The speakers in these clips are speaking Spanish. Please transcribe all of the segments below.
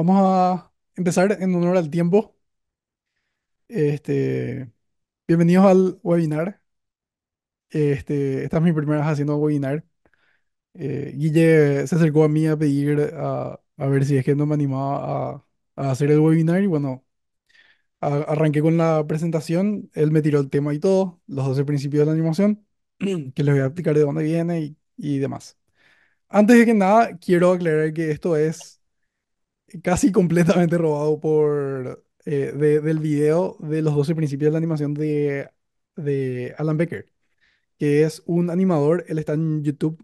Vamos a empezar en honor al tiempo. Este, bienvenidos al webinar. Este, esta es mi primera vez haciendo webinar. Eh, Guille se acercó a mí a pedir a, ver si es que no me animaba a, hacer el webinar y bueno, arranqué con la presentación, él me tiró el tema y todo, los 12 principios de la animación, que les voy a explicar de dónde viene y, y demás. Antes de que nada, quiero aclarar que esto es casi completamente robado por eh, del video de los 12 principios de la animación de, Alan Becker, que es un animador, él está en YouTube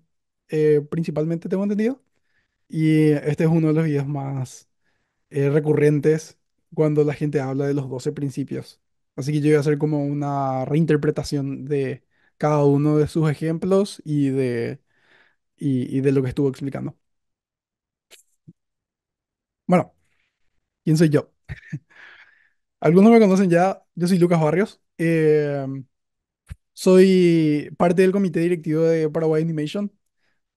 eh, principalmente, tengo entendido, y este es uno de los videos más eh, recurrentes cuando la gente habla de los 12 principios. Así que yo voy a hacer como una reinterpretación de cada uno de sus ejemplos y de, y de lo que estuvo explicando. Bueno, ¿quién soy yo? Algunos me conocen ya, yo soy Lucas Barrios. Em, soy parte del comité directivo de Paraguay Animation.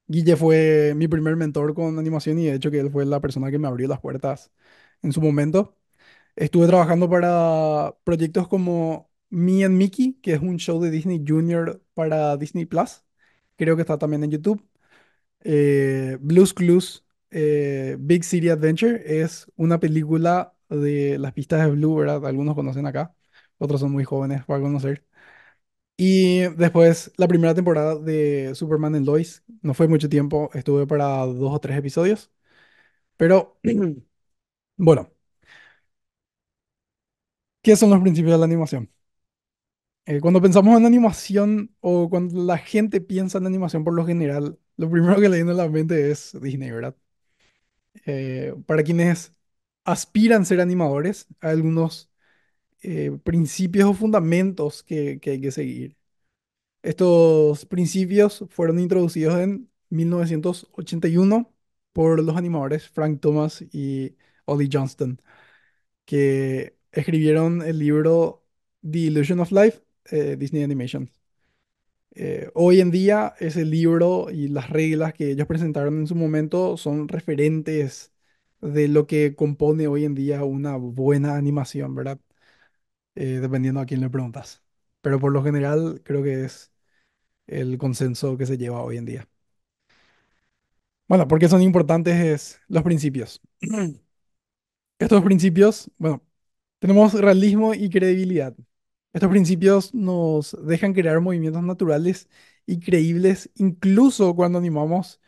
Guille fue mi primer mentor con animación y de hecho que él fue la persona que me abrió las puertas en su momento. Estuve trabajando para proyectos como Me and Mickey, que es un show de Disney Junior para Disney Plus. Creo que está también en YouTube. Eh, Blues Clues, eh, Big City Adventure es una película de las pistas de Blue, ¿verdad? Algunos conocen acá, otros son muy jóvenes para conocer. Y después la primera temporada de Superman and Lois, no fue mucho tiempo, estuve para dos o tres episodios, pero bueno, ¿qué son los principios de la animación? Eh, cuando pensamos en animación o cuando la gente piensa en animación por lo general, lo primero que le viene a la mente es Disney, ¿verdad? Eh, para quienes aspiran a ser animadores, hay algunos eh, principios o fundamentos que, hay que seguir. Estos principios fueron introducidos en 1981 por los animadores Frank Thomas y Ollie Johnston, que escribieron el libro The Illusion of Life, eh, Disney Animation. Eh, hoy en día ese libro y las reglas que ellos presentaron en su momento son referentes de lo que compone hoy en día una buena animación, ¿verdad? Eh, dependiendo a quién le preguntas. Pero por lo general creo que es el consenso que se lleva hoy en día. Bueno, ¿por qué son importantes es los principios? Estos principios, bueno, tenemos realismo y credibilidad. Estos principios nos dejan crear movimientos naturales y creíbles, incluso cuando animamos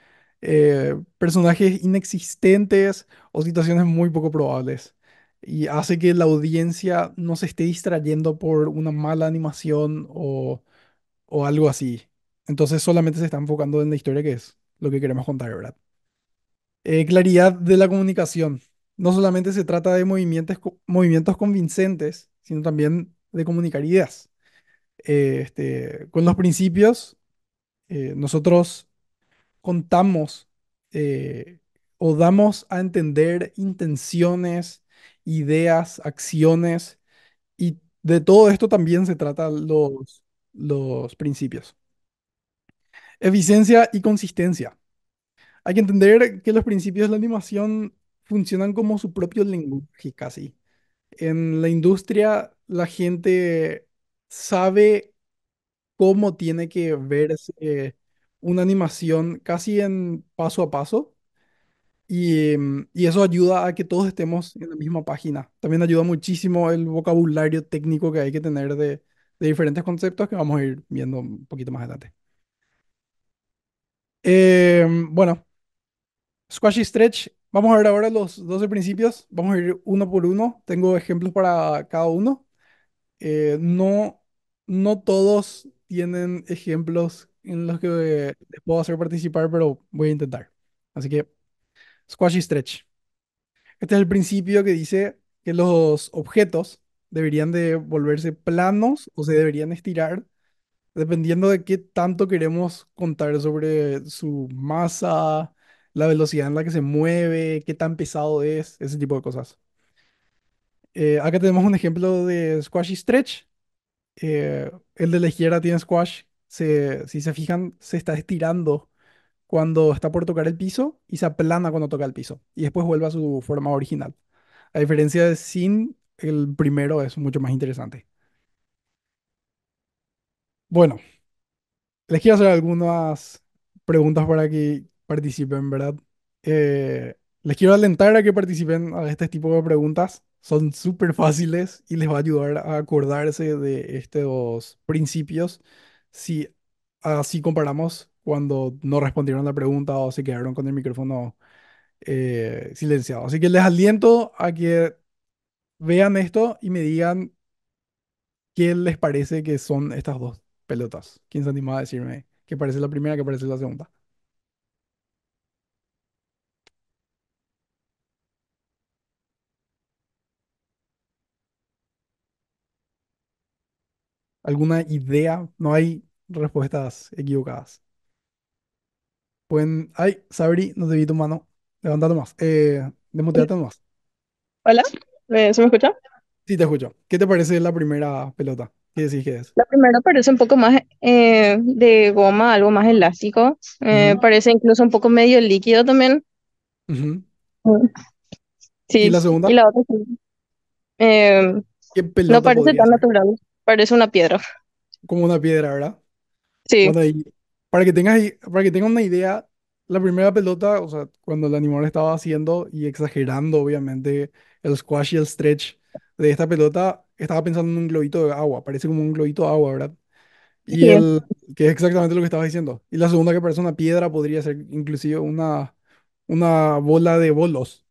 eh, personajes inexistentes o situaciones muy poco probables. Y hace que la audiencia no se esté distrayendo por una mala animación o, algo así. Entonces solamente se está enfocando en la historia que es lo que queremos contar, ¿verdad? Eh, claridad de la comunicación. No solamente se trata de movimientos, movimientos convincentes, sino también de comunicar ideas. Eh, este, con los principios, eh, nosotros contamos eh, o damos a entender intenciones, ideas, acciones, y de todo esto también se tratan los, los principios. Eficiencia y consistencia. Hay que entender que los principios de la animación funcionan como su propio lenguaje casi. En la industria la gente sabe cómo tiene que verse una animación casi en paso a paso mm, y, eso ayuda a que todos estemos en la misma página. También ayuda muchísimo el vocabulario técnico que hay que tener de, diferentes conceptos que vamos a ir viendo un poquito más adelante. Eh, bueno, squash y stretch. Vamos a ver ahora los 12 principios. Vamos a ir uno por uno. Tengo ejemplos para cada uno. Eh, no, no todos tienen ejemplos en los que les puedo hacer participar, pero voy a intentar. Así que, squash y stretch. Este es el principio que dice que los objetos deberían de volverse planos o se deberían estirar dependiendo de qué tanto queremos contar sobre su masa, la velocidad en la que se mueve, qué tan pesado es, ese tipo de cosas. Eh, acá tenemos un ejemplo de squash y stretch. Eh, el de la izquierda tiene squash. si se fijan, se está estirando cuando está por tocar el piso y se aplana cuando toca el piso. Y después vuelve a su forma original. A diferencia de sin, el primero es mucho más interesante. Bueno, les quiero hacer algunas preguntas para que participen, ¿verdad? Eh, les quiero alentar a que participen a este tipo de preguntas son súper fáciles y les va a ayudar a acordarse de estos dos principios si así comparamos cuando no respondieron la pregunta o se quedaron con el micrófono eh, silenciado. Así que les aliento a que vean esto y me digan qué les parece que son estas dos pelotas. ¿Quién se anima a decirme qué parece la primera, qué parece la segunda? alguna idea, no hay respuestas equivocadas. Pueden. Ay, Sabri, no te vi tu mano. Levantate más. Eh, más. Hola, eh, ¿se me escucha? Sí, te escucho. ¿Qué te parece la primera pelota? ¿Qué decís que es? La primera parece un poco más eh, de goma, algo más elástico. Eh, parece incluso un poco medio líquido también. ¿Y la la y la otra sí. no parece tan natural. Parece una piedra. Como una piedra, ¿verdad? Sí. para que tengas, para que tengas una idea, la primera pelota, o sea, cuando el animador estaba haciendo y exagerando, obviamente, el squash y el stretch de esta pelota, estaba pensando en un globito de agua. Parece como un globito de agua, ¿verdad? Y el, que es exactamente lo que estaba diciendo. Y la segunda que parece una piedra podría ser inclusive una, una bola de bolos.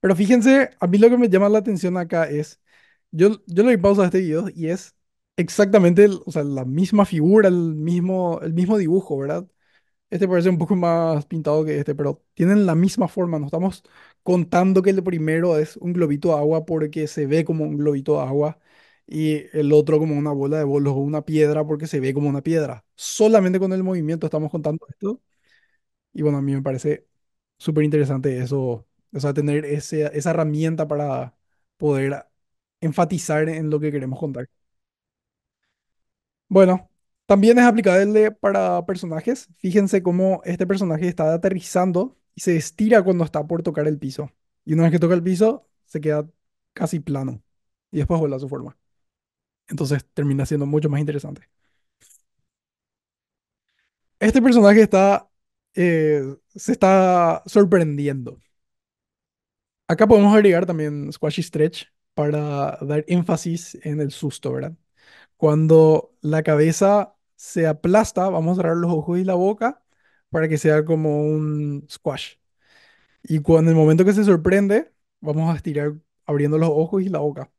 Pero fíjense, a mí lo que me llama la atención acá es, yo, yo le doy pausa a este video y es exactamente, o sea, la misma figura, el mismo, el mismo dibujo, ¿verdad? Este parece un poco más pintado que este, pero tienen la misma forma. No estamos contando que el primero es un globito de agua porque se ve como un globito de agua y el otro como una bola de bolos o una piedra porque se ve como una piedra. Solamente con el movimiento estamos contando esto. Y bueno, a mí me parece súper interesante eso, o sea, tener esa herramienta para poder enfatizar en lo que queremos contar. Bueno, también es aplicable para personajes. Fíjense cómo este personaje está aterrizando y se estira cuando está por tocar el piso. Y una vez que toca el piso, se queda casi plano. Y después vuelve a su forma. Entonces termina siendo mucho más interesante. Este personaje está, eh, se está sorprendiendo. Acá podemos agregar también Squashy Stretch para dar énfasis en el susto, ¿verdad? cuando la cabeza se aplasta, vamos a cerrar los ojos y la boca para que sea como un squash. Y cuando en el momento que se sorprende, vamos a estirar abriendo los ojos y la boca.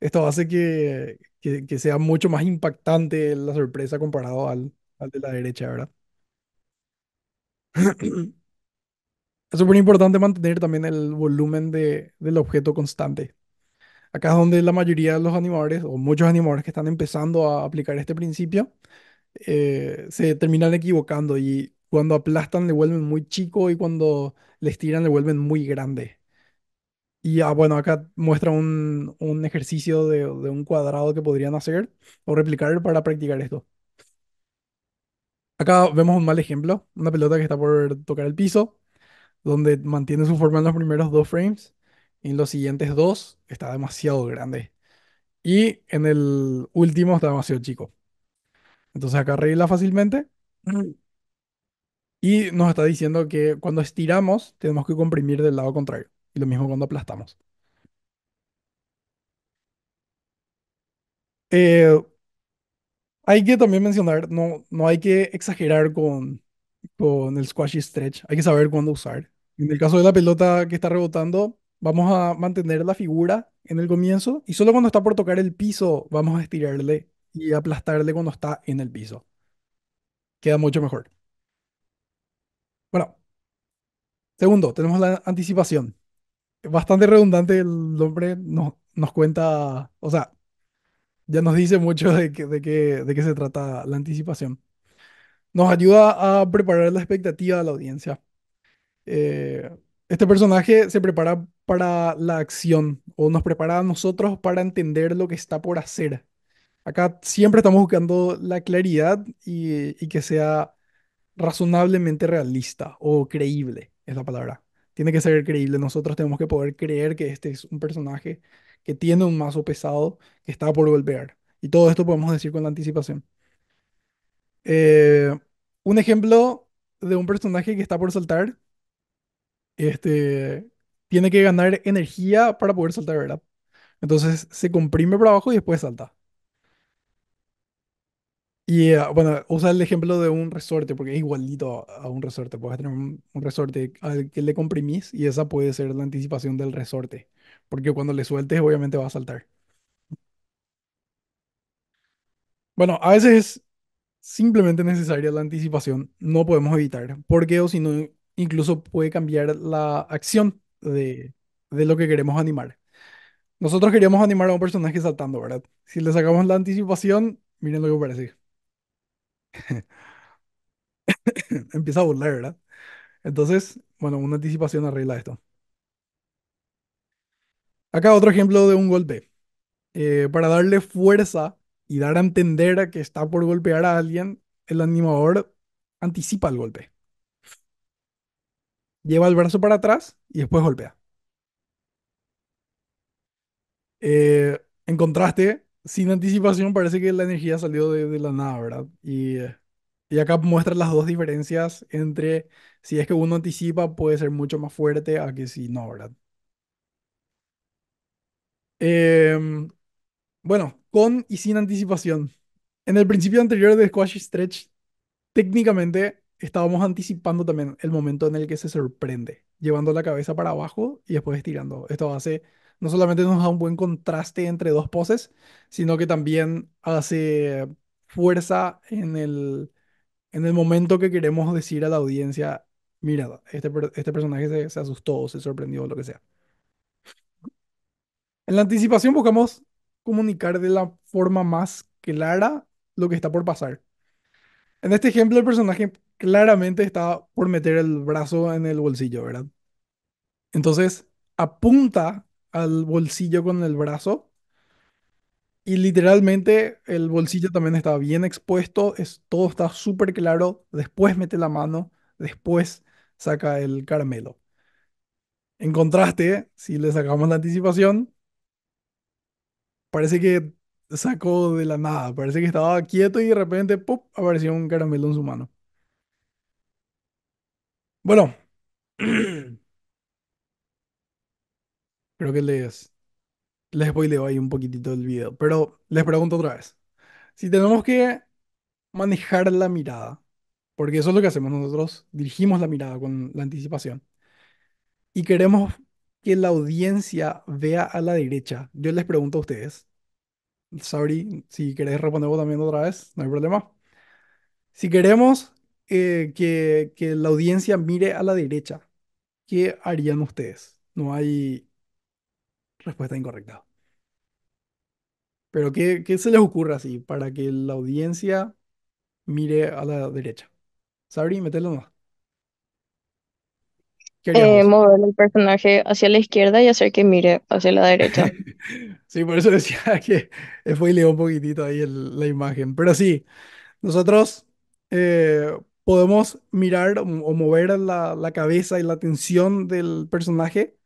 Esto hace que, sea mucho más impactante la sorpresa comparado al, de la derecha, ¿verdad? Es súper importante mantener también el volumen del objeto constante. Acá es donde la mayoría de los animadores, o muchos animadores que están empezando a aplicar este principio, eh, se terminan equivocando y cuando aplastan le vuelven muy chico y cuando les tiran le vuelven muy grande. Y ah, bueno, acá muestra un, ejercicio de, de un cuadrado que podrían hacer o replicar para practicar esto. Acá vemos un mal ejemplo, una pelota que está por tocar el piso, donde mantiene su forma en los primeros dos frames en los siguientes dos está demasiado grande. Y en el último está demasiado chico. Entonces acá arregla fácilmente. Y nos está diciendo que cuando estiramos tenemos que comprimir del lado contrario. Y lo mismo cuando aplastamos. Eh, hay que también mencionar, no, no hay que exagerar con, con el squash y stretch. Hay que saber cuándo usar. En el caso de la pelota que está rebotando, vamos a mantener la figura en el comienzo y solo cuando está por tocar el piso vamos a estirarle y aplastarle cuando está en el piso. Queda mucho mejor. Bueno, segundo, tenemos la anticipación. Bastante redundante, el hombre nos, nos cuenta, o sea, ya nos dice mucho de, de, qué, de qué se trata la anticipación. Nos ayuda a preparar la expectativa de la audiencia. Eh, este personaje se prepara para la acción o nos prepara a nosotros para entender lo que está por hacer. Acá siempre estamos buscando la claridad y, que sea razonablemente realista o creíble, es la palabra. Tiene que ser creíble. Nosotros tenemos que poder creer que este es un personaje que tiene un mazo pesado que está por golpear. Y todo esto podemos decir con la anticipación. Eh, un ejemplo de un personaje que está por saltar este, tiene que ganar energía para poder saltar, ¿verdad? Entonces se comprime para abajo y después salta. Y ah, bueno, usa el ejemplo de un resorte, porque es igualito a, un resorte. Puedes tener un, resorte al que le comprimís y esa puede ser la anticipación del resorte, porque cuando le sueltes obviamente va a saltar. Bueno, a veces es simplemente necesaria la anticipación, no podemos evitar, porque o si no incluso puede cambiar la acción de, lo que queremos animar. Nosotros queríamos animar a un personaje saltando, ¿verdad? Si le sacamos la anticipación, miren lo que parece. Empieza a burlar, ¿verdad? Entonces, bueno, una anticipación arregla esto. Acá otro ejemplo de un golpe. Eh, para darle fuerza y dar a entender que está por golpear a alguien, el animador anticipa el golpe lleva el brazo para atrás y después golpea. Eh, en contraste, sin anticipación, parece que la energía salió de, de la nada, ¿verdad? Y, acá muestra las dos diferencias entre si es que uno anticipa, puede ser mucho más fuerte a que si no, ¿verdad? Em, bueno, con y sin anticipación. En el principio anterior de Squash Stretch, técnicamente estábamos anticipando también el momento en el que se sorprende, llevando la cabeza para abajo y después estirando. Esto hace, no solamente nos da un buen contraste entre dos poses, sino que también hace fuerza en el, en el momento que queremos decir a la audiencia, mira, este, este personaje se, se asustó, se sorprendió, lo que sea. En la anticipación buscamos comunicar de la forma más clara lo que está por pasar. En este ejemplo, el personaje claramente estaba por meter el brazo en el bolsillo, ¿verdad? Entonces apunta al bolsillo con el brazo y literalmente el bolsillo también estaba bien expuesto, todo está súper claro, después mete la mano, después saca el caramelo. En contraste, si le sacamos la anticipación, parece que sacó de la nada, parece que estaba quieto y de repente, apareció un caramelo en su mano. Bueno, creo que les, les spoileo ahí un poquitito el video, pero les pregunto otra vez. Si tenemos que manejar la mirada, porque eso es lo que hacemos nosotros, dirigimos la mirada con la anticipación, y queremos que la audiencia vea a la derecha, yo les pregunto a ustedes, Sabri, si querés responder vos también otra vez, no hay problema. Si queremos eh, que, la audiencia mire a la derecha. ¿Qué harían ustedes? No hay respuesta incorrecta. Pero ¿qué, se les ocurre así para que la audiencia mire a la derecha? Sabri, metelo más. Eh, mover el personaje hacia la izquierda y hacer que mire hacia la derecha. Sí, por eso decía que leo un poquitito ahí la imagen. Pero sí, nosotros eh, podemos mirar o mover la, la, cabeza y la atención del personaje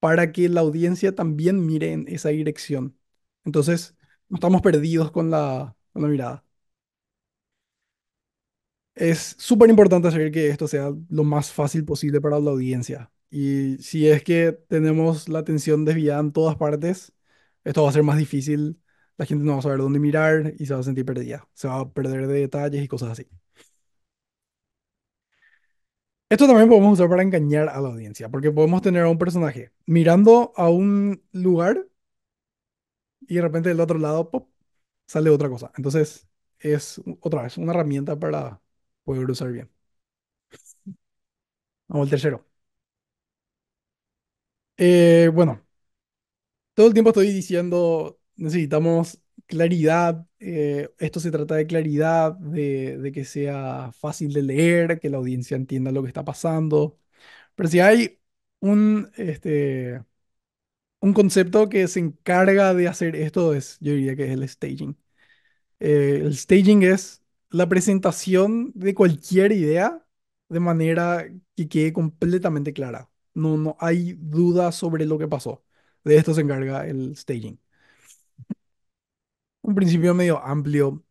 para que la audiencia también mire en esa dirección. Entonces, no estamos perdidos con la, con la mirada. Es súper importante hacer que esto sea lo más fácil posible para la audiencia. Y si es que tenemos la atención desviada en todas partes, esto va a ser más difícil. La gente no va a saber dónde mirar y se va a sentir perdida. Se va a perder de detalles y cosas así. Esto también podemos usar para engañar a la audiencia, porque podemos tener a un personaje mirando a un lugar y de repente del otro lado sale otra cosa. Entonces es otra vez una herramienta para poder usar bien. Vamos al tercero. Eh, bueno, todo el tiempo estoy diciendo necesitamos claridad, eh, esto se trata de claridad, de, que sea fácil de leer, que la audiencia entienda lo que está pasando. Pero si hay un, este, un concepto que se encarga de hacer esto, es, yo diría que es el staging. Eh, el staging es la presentación de cualquier idea de manera que quede completamente clara. No, no hay duda sobre lo que pasó. De esto se encarga el staging un principio medio amplio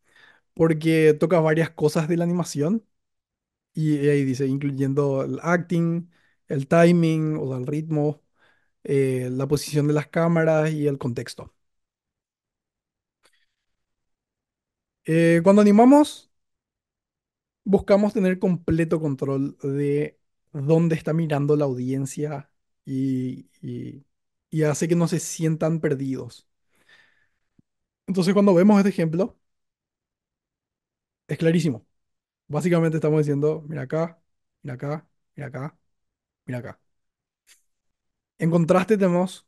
porque toca varias cosas de la animación y ahí dice, incluyendo el acting, el timing, o el ritmo, eh, la posición de las cámaras y el contexto. Eh, cuando animamos, buscamos tener completo control de dónde está mirando la audiencia y, y hace que no se sientan perdidos. Entonces, cuando vemos este ejemplo, es clarísimo. Básicamente estamos diciendo, mira acá, mira acá, mira acá, mira acá. En contraste tenemos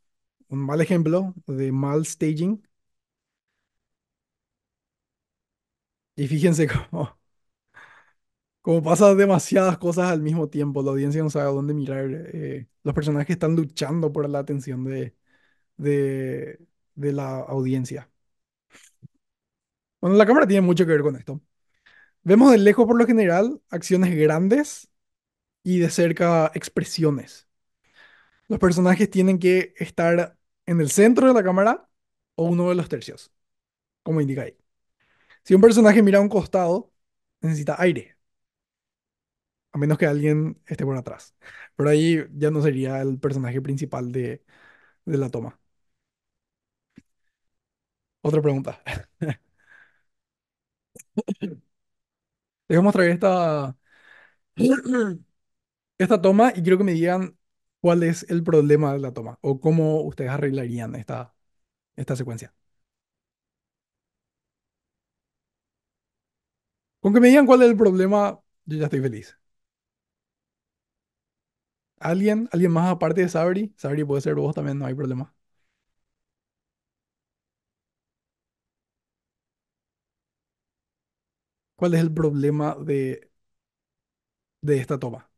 un mal ejemplo de mal staging. Y fíjense cómo, cómo pasa demasiadas cosas al mismo tiempo. La audiencia no sabe dónde mirar. Eh, los personajes están luchando por la atención de, de la audiencia. Bueno, la cámara tiene mucho que ver con esto. Vemos de lejos por lo general acciones grandes y de cerca expresiones. Los personajes tienen que estar en el centro de la cámara o uno de los tercios, como indica ahí. Si un personaje mira a un costado, necesita aire. A menos que alguien esté por atrás. Pero ahí ya no sería el personaje principal de, de la toma. Otra pregunta. Les voy a mostrar esta, esta toma y quiero que me digan cuál es el problema de la toma o cómo ustedes arreglarían esta, esta secuencia. Con que me digan cuál es el problema, yo ya estoy feliz. ¿Alguien? ¿Alguien más aparte de Sabri? Sabri puede ser vos también, no hay problema. ¿Cuál es el problema de, de esta toma?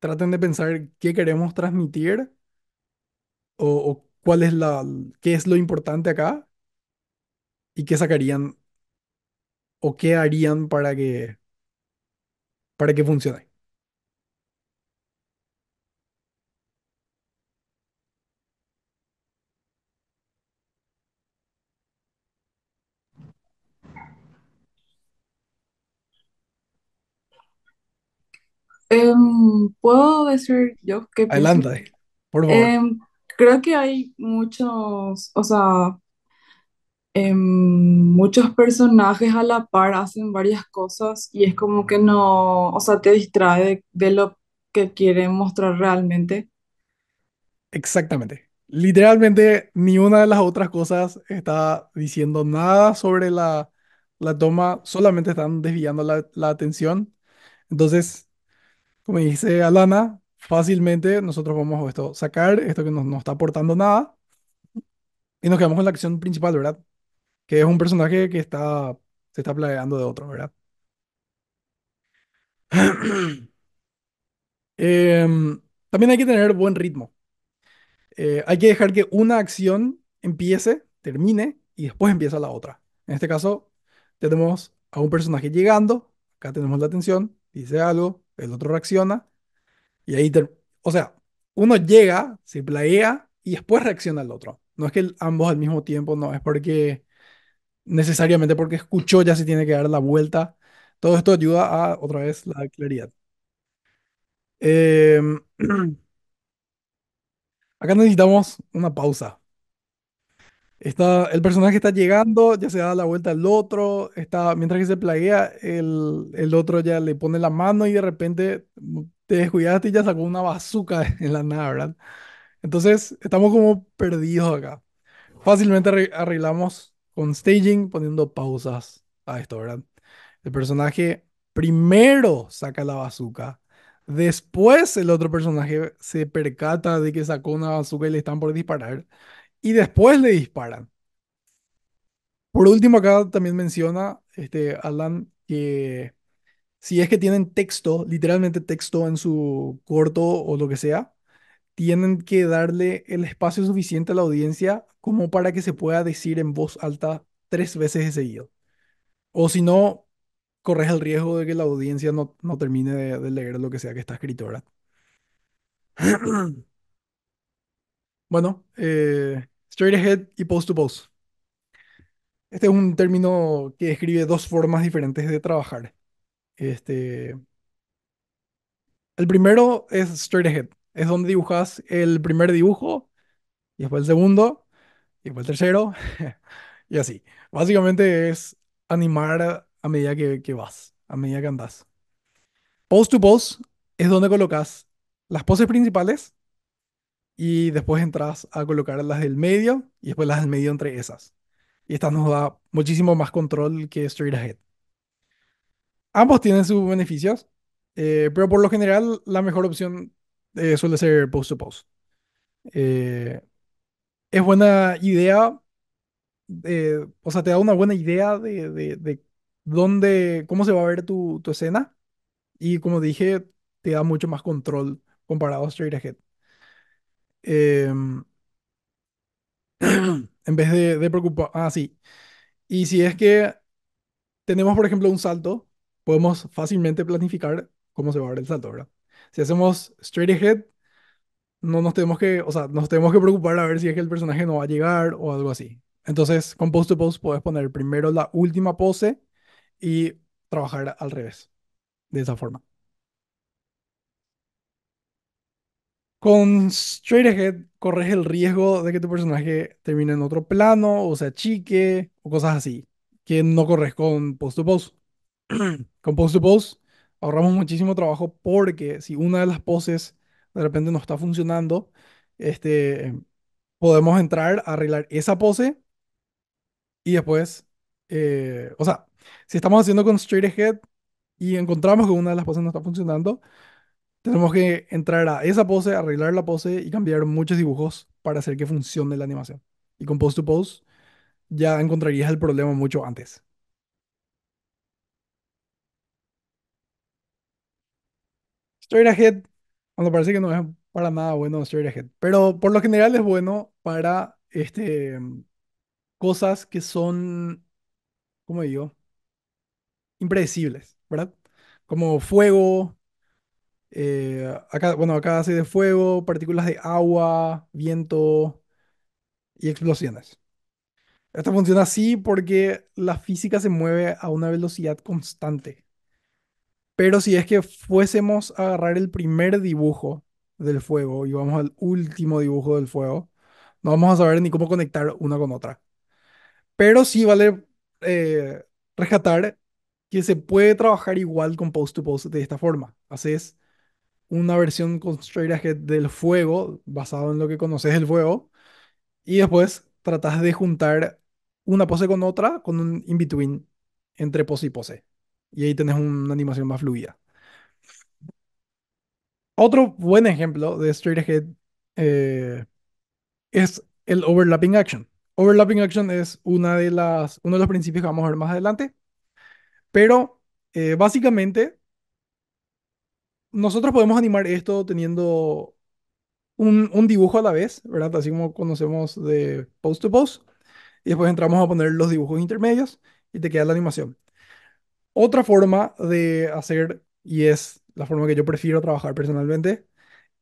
Traten de pensar qué queremos transmitir o, cuál es la, qué es lo importante acá y qué sacarían o qué harían para que, para que funcione. Em, Puedo decir yo que Adelante, por favor. Em, creo que hay muchos, o sea, em, muchos personajes a la par hacen varias cosas y es como que no, o sea, te distrae de, lo que quieren mostrar realmente. Exactamente. Literalmente ni una de las otras cosas está diciendo nada sobre la, la toma, solamente están desviando la atención. Entonces como dice Alana, fácilmente nosotros vamos a esto, sacar esto que no nos está aportando nada y nos quedamos con la acción principal, ¿verdad? Que es un personaje que está, se está plagueando de otro, ¿verdad? Em, también hay que tener buen ritmo. Eh, hay que dejar que una acción empiece, termine y después empieza la otra. En este caso, tenemos a un personaje llegando, acá tenemos la atención, dice algo, el otro reacciona, y ahí, o sea, uno llega, se plaguea y después reacciona el otro. No es que ambos al mismo tiempo, no, es porque necesariamente porque escuchó ya se tiene que dar la vuelta. Todo esto ayuda a, otra vez, la claridad. Em, acá necesitamos una pausa. Está, el personaje está llegando, ya se da la vuelta al otro, está, mientras que se plaguea, el, el otro ya le pone la mano y de repente mm, te descuidaste y ya sacó una bazooka en la nada, ¿verdad? Entonces, estamos como perdidos acá. Fácilmente arreglamos con staging poniendo pausas a esto, ¿verdad? El personaje primero saca la bazuca, después el otro personaje se percata de que sacó una bazooka y le están por disparar y después le disparan. Por último, acá también menciona este, Alan que si es que tienen texto, literalmente texto en su corto o lo que sea, tienen que darle el espacio suficiente a la audiencia como para que se pueda decir en voz alta tres veces de seguido. O si no, corres el riesgo de que la audiencia no, no termine de, leer lo que sea que está escrito, ¿verdad? bueno, eh, Straight ahead y post to pose. Este es un término que describe dos formas diferentes de trabajar. Este, el primero es straight ahead, es donde dibujas el primer dibujo, y después el segundo, y después el tercero, y así. Básicamente es animar a medida que, que vas, a medida que andas. Post to pose es donde colocas las poses principales y después entras a colocar las del medio y después las del medio entre esas. Y esta nos da muchísimo más control que Straight Ahead. Ambos tienen sus beneficios, eh, pero por lo general la mejor opción eh, suele ser post to post. Eh, es buena idea, o sea, te da una buena idea de, de, de dónde, cómo se va a ver tu, tu escena y como dije, te da mucho más control comparado a Straight Ahead. Em, en vez de, preocupar. Ah, sí. Y si es que tenemos, por ejemplo, un salto, podemos fácilmente planificar cómo se va a ver el salto, ¿verdad? Si hacemos straight ahead, no nos tenemos que, o sea, nos tenemos que preocupar a ver si es que el personaje no va a llegar o algo así. Entonces, con post to post puedes poner primero la última pose y trabajar al revés, de esa forma. Con Straight Ahead corres el riesgo de que tu personaje termine en otro plano o sea, chique, o cosas así, que no corres con Post to Post. con Post to Post ahorramos muchísimo trabajo porque si una de las poses de repente no está funcionando, este, podemos entrar a arreglar esa pose y después, eh, o sea, si estamos haciendo con Straight Ahead y encontramos que una de las poses no está funcionando, tenemos que entrar a esa pose, arreglar la pose y cambiar muchos dibujos para hacer que funcione la animación. Y con post to pose, ya encontrarías el problema mucho antes. Straight ahead, cuando parece que no es para nada bueno straight ahead, pero por lo general es bueno para este, cosas que son, ¿cómo digo? Impredecibles, ¿verdad? Como fuego, eh, acá, bueno, acá hace de fuego, partículas de agua, viento y explosiones. esto funciona así porque la física se mueve a una velocidad constante. Pero si es que fuésemos a agarrar el primer dibujo del fuego y vamos al último dibujo del fuego, no vamos a saber ni cómo conectar una con otra. Pero sí vale eh, rescatar que se puede trabajar igual con post to post de esta forma. es una versión con Straight del fuego, basado en lo que conoces del fuego, y después tratas de juntar una pose con otra, con un in-between entre pose y pose. Y ahí tenés una animación más fluida. Otro buen ejemplo de straight ahead eh, es el overlapping action. Overlapping action es una de las, uno de los principios que vamos a ver más adelante, pero eh, básicamente nosotros podemos animar esto teniendo un, un, dibujo a la vez, ¿verdad? Así como conocemos de post to post. Y después entramos a poner los dibujos intermedios y te queda la animación. Otra forma de hacer, y es la forma que yo prefiero trabajar personalmente,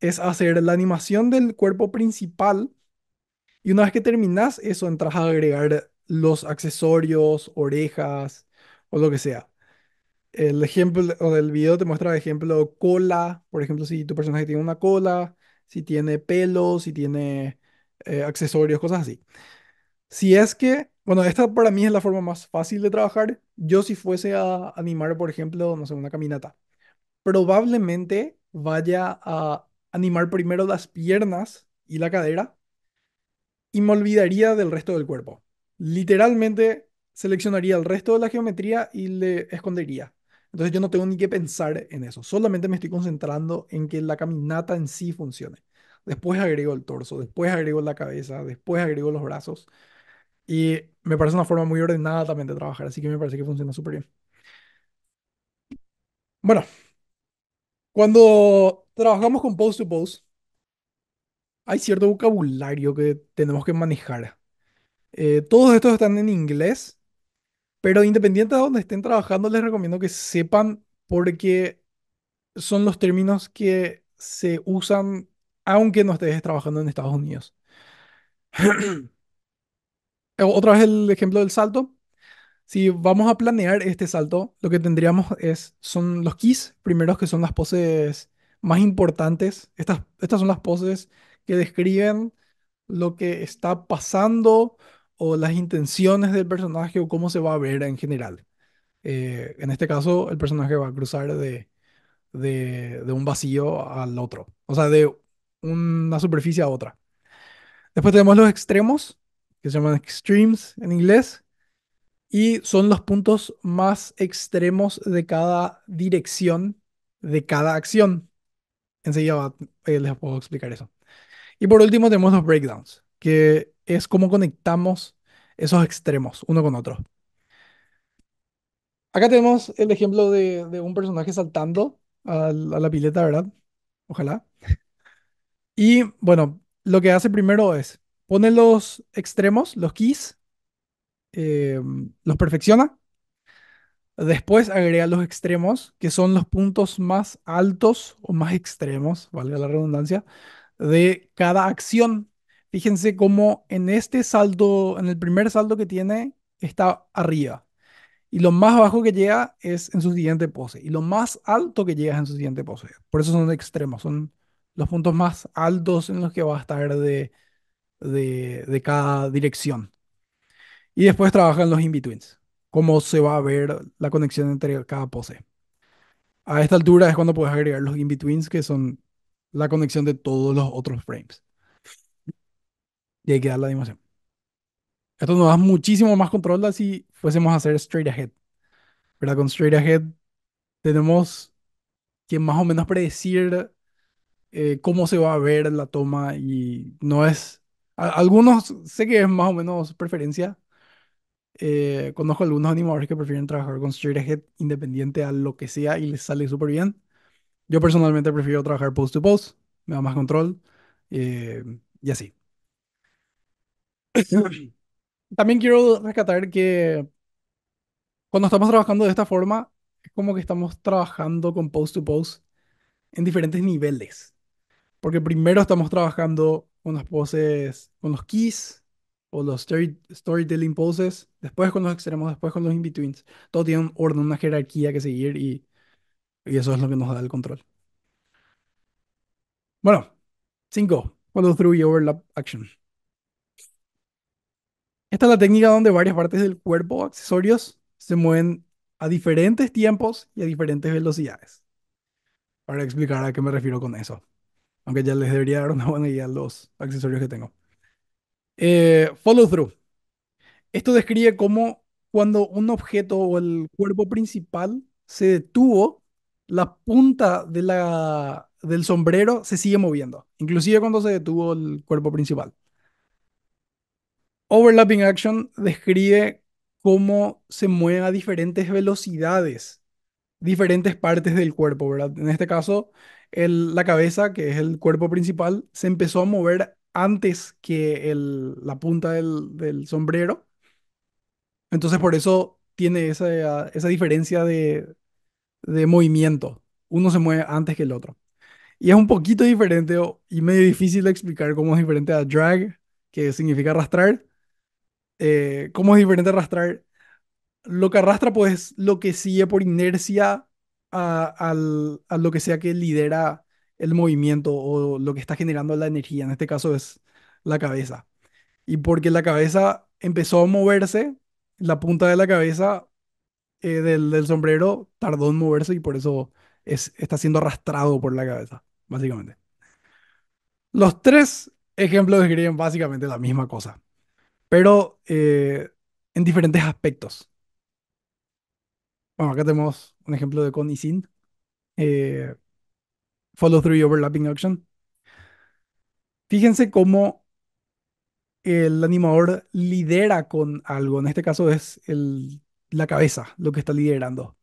es hacer la animación del cuerpo principal. Y una vez que terminas eso, entras a agregar los accesorios, orejas o lo que sea el ejemplo, o el video te muestra, por ejemplo, cola, por ejemplo, si tu personaje tiene una cola, si tiene pelo, si tiene eh, accesorios, cosas así. Si es que, bueno, esta para mí es la forma más fácil de trabajar. Yo si fuese a animar, por ejemplo, no sé, una caminata, probablemente vaya a animar primero las piernas y la cadera y me olvidaría del resto del cuerpo. Literalmente seleccionaría el resto de la geometría y le escondería. Entonces yo no tengo ni que pensar en eso, solamente me estoy concentrando en que la caminata en sí funcione. Después agrego el torso, después agrego la cabeza, después agrego los brazos. Y me parece una forma muy ordenada también de trabajar, así que me parece que funciona súper bien. Bueno, cuando trabajamos con pose to pose, hay cierto vocabulario que tenemos que manejar. Eh, todos estos están en inglés, pero independientemente de donde estén trabajando, les recomiendo que sepan porque son los términos que se usan aunque no estés trabajando en Estados Unidos. Otra vez el ejemplo del salto. Si vamos a planear este salto, lo que tendríamos es, son los keys primeros, que son las poses más importantes. Estas, estas son las poses que describen lo que está pasando o las intenciones del personaje o cómo se va a ver en general. Eh, en este caso, el personaje va a cruzar de, de, de, un vacío al otro, o sea, de una superficie a otra. Después tenemos los extremos, que se llaman extremes en inglés, y son los puntos más extremos de cada dirección, de cada acción. Enseguida eh, les puedo explicar eso. Y por último tenemos los breakdowns, que es cómo conectamos esos extremos uno con otro. Acá tenemos el ejemplo de, un personaje saltando a, la pileta, ¿verdad? Ojalá. Y bueno, lo que hace primero es pone los extremos, los keys, em, los perfecciona. Después agrega los extremos, que son los puntos más altos o más extremos, valga la redundancia, de cada acción Fíjense cómo en este saldo, en el primer saldo que tiene, está arriba. Y lo más bajo que llega es en su siguiente pose. Y lo más alto que llega es en su siguiente pose. Por eso son extremos. Son los puntos más altos en los que va a estar de, de, de cada dirección. Y después trabajan los in-betweens. Cómo se va a ver la conexión entre cada pose. A esta altura es cuando puedes agregar los in-betweens, que son la conexión de todos los otros frames y hay que dar la animación. Esto nos da muchísimo más control si fuésemos a hacer straight ahead. pero Con straight ahead tenemos que más o menos predecir eh, cómo se va a ver la toma y no es... algunos sé que es más o menos preferencia. Eh, conozco algunos animadores que prefieren trabajar con straight ahead independiente a lo que sea y les sale súper bien. Yo personalmente prefiero trabajar post to post, me da más control eh, y así. También quiero rescatar que cuando estamos trabajando de esta forma, es como que estamos trabajando con post to pose en diferentes niveles. Porque primero estamos trabajando con las poses, con los keys o los storytelling poses, después con los extremos, después con los in-betweens. Todo tiene un orden, una jerarquía que seguir y, eso es lo que nos da el control. Bueno, cinco Follow through y overlap action. Esta es la técnica donde varias partes del cuerpo, accesorios, se mueven a diferentes tiempos y a diferentes velocidades. Para explicar a qué me refiero con eso. Aunque ya les debería dar una buena idea los accesorios que tengo. Eh, follow through. Esto describe cómo cuando un objeto o el cuerpo principal se detuvo, la punta del sombrero se sigue moviendo, inclusive cuando se detuvo el cuerpo principal. Overlapping Action describe cómo se mueven a diferentes velocidades diferentes partes del cuerpo, ¿verdad? En este caso, la cabeza, que es el cuerpo principal, se empezó a mover antes que la punta del, sombrero. Entonces, por eso tiene esa, esa diferencia de, de movimiento. Uno se mueve antes que el otro. Y es un poquito diferente y medio difícil de explicar cómo es diferente a drag, que significa arrastrar, eh, cómo es diferente arrastrar. Lo que arrastra, pues, lo que sigue por inercia a, lo que sea que lidera el movimiento o lo que está generando la energía. En este caso es la cabeza. Y porque la cabeza empezó a moverse, la punta de la cabeza eh, del, sombrero tardó en moverse y por eso está siendo arrastrado por la cabeza, básicamente. Los tres ejemplos describen básicamente la misma cosa pero eh, en diferentes aspectos. Bueno, acá tenemos un ejemplo de con y sin. Eh, follow through y overlapping action. Fíjense cómo el animador lidera con algo. En este caso es el, la cabeza lo que está liderando.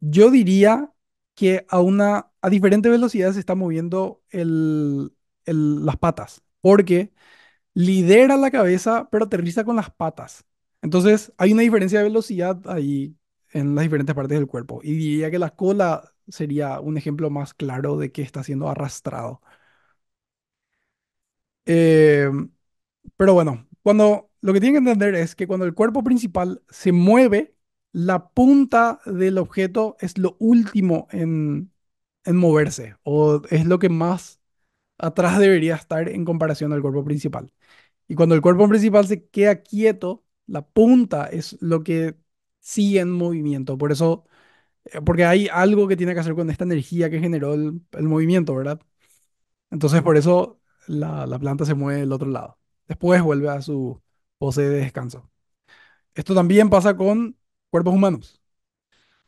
Yo diría que a una a diferentes velocidades se está moviendo el, las patas, porque lidera la cabeza, pero aterriza con las patas. Entonces, hay una diferencia de velocidad ahí en las diferentes partes del cuerpo. Y diría que la cola sería un ejemplo más claro de que está siendo arrastrado. Em, pero bueno, cuando lo que tienen que entender es que cuando el cuerpo principal se mueve, la punta del objeto es lo último en, en moverse o es lo que más atrás debería estar en comparación al cuerpo principal. Y cuando el cuerpo principal se queda quieto, la punta es lo que sigue en movimiento. Por eso, eh, porque hay algo que tiene que hacer con esta energía que generó el, movimiento, ¿verdad? Entonces, por eso la, la, planta se mueve del otro lado. Después vuelve a su pose de descanso. Esto también pasa con cuerpos humanos.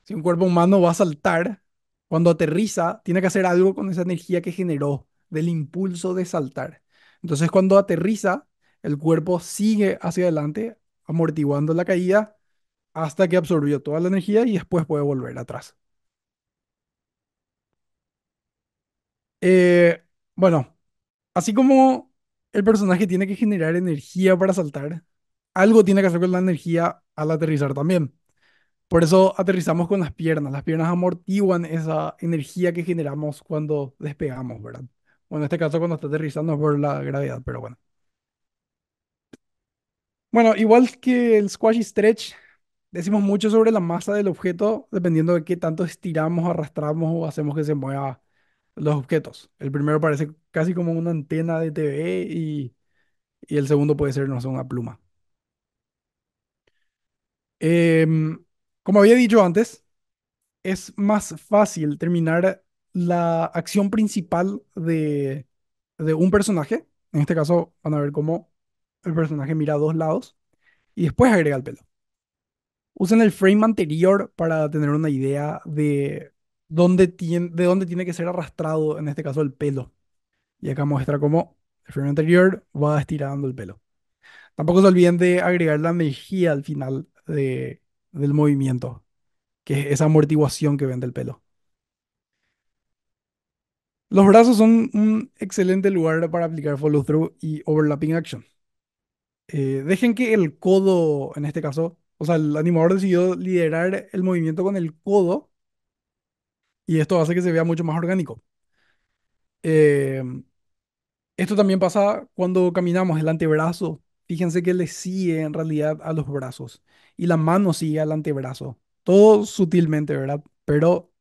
Si un cuerpo humano va a saltar, cuando aterriza, tiene que hacer algo con esa energía que generó del impulso de saltar. Entonces cuando aterriza, el cuerpo sigue hacia adelante, amortiguando la caída hasta que absorbió toda la energía y después puede volver atrás. Eh, bueno, así como el personaje tiene que generar energía para saltar, algo tiene que hacer con la energía al aterrizar también. Por eso aterrizamos con las piernas. Las piernas amortiguan esa energía que generamos cuando despegamos, ¿verdad? Bueno, en este caso cuando está aterrizando por la gravedad, pero bueno. Bueno, igual que el squash y stretch, decimos mucho sobre la masa del objeto dependiendo de qué tanto estiramos, arrastramos o hacemos que se muevan los objetos. El primero parece casi como una antena de TV y, el segundo puede ser, no sé, una pluma. Em, como había dicho antes, es más fácil terminar la acción principal de, un personaje. En este caso van a ver cómo el personaje mira a dos lados y después agrega el pelo. Usen el frame anterior para tener una idea de dónde, tiene, de dónde tiene que ser arrastrado, en este caso el pelo. Y acá muestra cómo el frame anterior va estirando el pelo. Tampoco se olviden de agregar la energía al final del movimiento, que es esa amortiguación que vende el pelo. Los brazos son un excelente lugar para aplicar follow-through y overlapping action. Eh, dejen que el codo, en este caso, o sea, el animador decidió liderar el movimiento con el codo y esto hace que se vea mucho más orgánico. Eh, esto también pasa cuando caminamos, el antebrazo. Fíjense que le sigue en realidad a los brazos y la mano sigue al antebrazo. Todo sutilmente, ¿verdad? Pero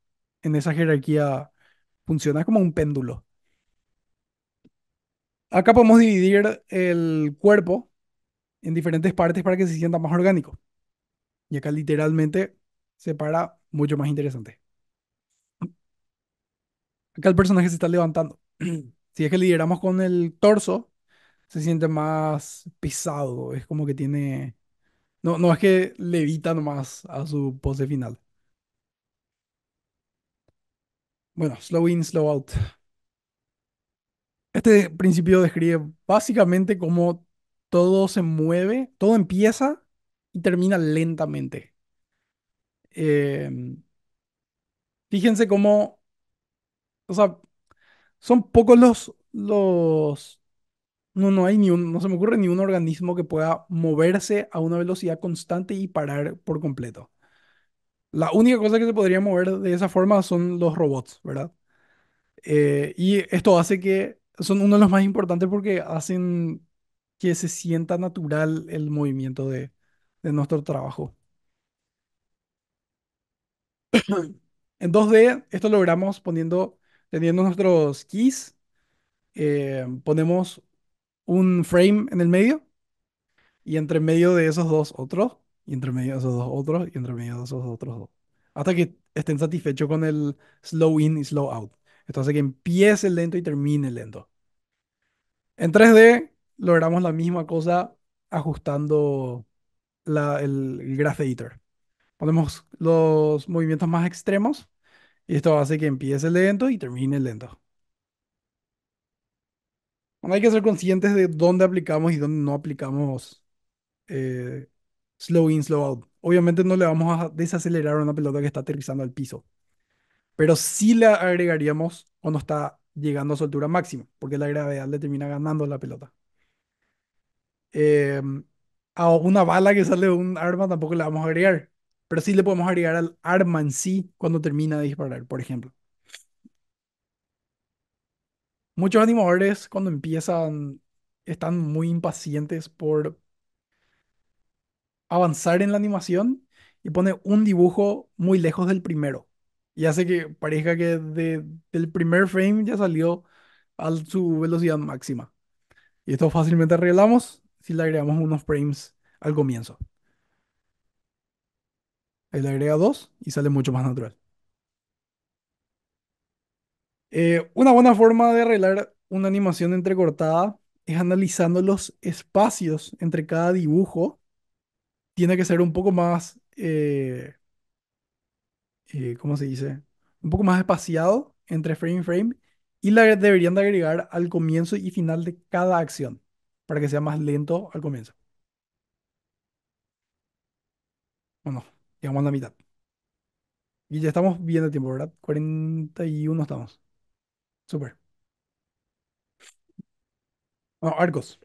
en esa jerarquía Funciona como un péndulo. Acá podemos dividir el cuerpo en diferentes partes para que se sienta más orgánico. Y acá literalmente se para mucho más interesante. Acá el personaje se está levantando. Si es que lideramos con el torso, se siente más pisado. Es como que tiene... No, no es que levita más a su pose final. Bueno, slow in, slow out. Este principio describe básicamente cómo todo se mueve, todo empieza y termina lentamente. Em, fíjense cómo, o sea, son pocos los, los, no, no hay ni un, no se me ocurre ni un organismo que pueda moverse a una velocidad constante y parar por completo. La única cosa que se podría mover de esa forma son los robots, ¿verdad? Eh, y esto hace que son uno de los más importantes porque hacen que se sienta natural el movimiento de, nuestro trabajo. En 2D, esto logramos poniendo, teniendo nuestros keys, eh, ponemos un frame en el medio y entre medio de esos dos otros y entre medio de esos dos otros, y entre medio de esos otros dos. Hasta que estén satisfechos con el slow in y slow out. Esto hace que empiece lento y termine lento. En 3D logramos la misma cosa ajustando la, el, Graph Editor. Ponemos los movimientos más extremos y esto hace que empiece lento y termine lento. hay que ser conscientes de dónde aplicamos y dónde no aplicamos eh, slow in, slow out. Obviamente no le vamos a desacelerar a una pelota que está aterrizando al piso, pero sí la agregaríamos cuando está llegando a su altura máxima, porque la gravedad le termina ganando la pelota. Em, a una bala que sale de un arma tampoco le vamos a agregar, pero sí le podemos agregar al arma en sí cuando termina de disparar, por ejemplo. Muchos animadores cuando empiezan están muy impacientes por avanzar en la animación y pone un dibujo muy lejos del primero. Y hace que parezca que del primer frame ya salió a su velocidad máxima. Y esto fácilmente arreglamos si le agregamos unos frames al comienzo. Ahí le agrega dos y sale mucho más natural. Eh, una buena forma de arreglar una animación entrecortada es analizando los espacios entre cada dibujo tiene que ser un poco más, eh, eh, ¿cómo se dice? Un poco más espaciado entre frame y frame y la deberían de agregar al comienzo y final de cada acción para que sea más lento al comienzo. Bueno, llegamos a la mitad. Y ya estamos bien de tiempo, ¿verdad? 41 estamos. Súper. Bueno, arcos.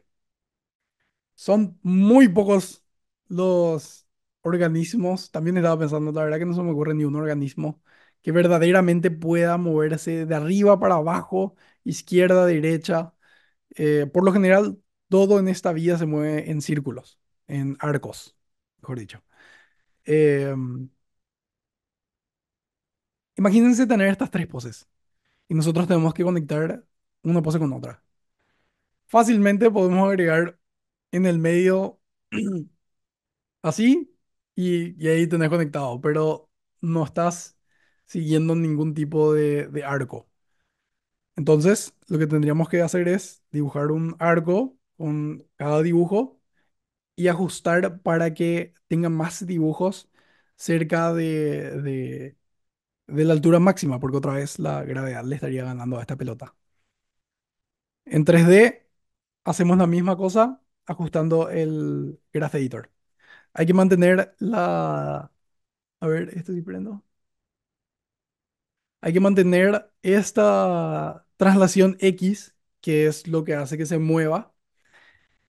Son muy pocos los organismos, también estaba pensando, la verdad que no se me ocurre ni un organismo que verdaderamente pueda moverse de arriba para abajo, izquierda, derecha. Eh, por lo general, todo en esta vida se mueve en círculos, en arcos, mejor dicho. Em, imagínense tener estas tres poses y nosotros tenemos que conectar una pose con otra. Fácilmente podemos agregar en el medio así y, ahí tenés conectado, pero no estás siguiendo ningún tipo de, arco. Entonces, lo que tendríamos que hacer es dibujar un arco con cada dibujo y ajustar para que tenga más dibujos cerca de, de, de la altura máxima, porque otra vez la gravedad le estaría ganando a esta pelota. En 3D hacemos la misma cosa ajustando el Graph Editor. Hay que mantener la... A ver, esto sí prendo. Hay que mantener esta traslación X, que es lo que hace que se mueva.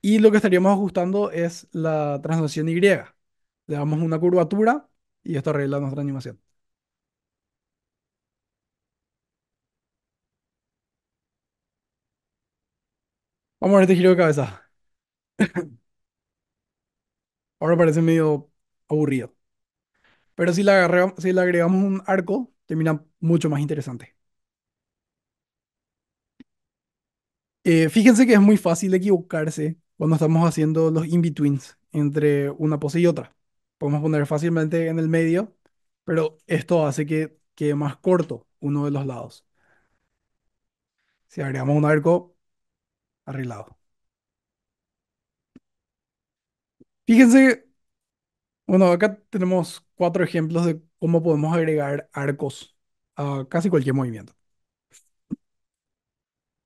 Y lo que estaríamos ajustando es la traslación Y. Le damos una curvatura y esto arregla nuestra animación. Vamos a ver este giro de cabeza. ahora parece medio aburrido. Pero si le agregamos un arco, termina mucho más interesante. Eh, fíjense que es muy fácil equivocarse cuando estamos haciendo los in-betweens entre una pose y otra. Podemos poner fácilmente en el medio, pero esto hace que quede más corto uno de los lados. Si agregamos un arco, arreglado. Fíjense, bueno, acá tenemos cuatro ejemplos de cómo podemos agregar arcos a casi cualquier movimiento.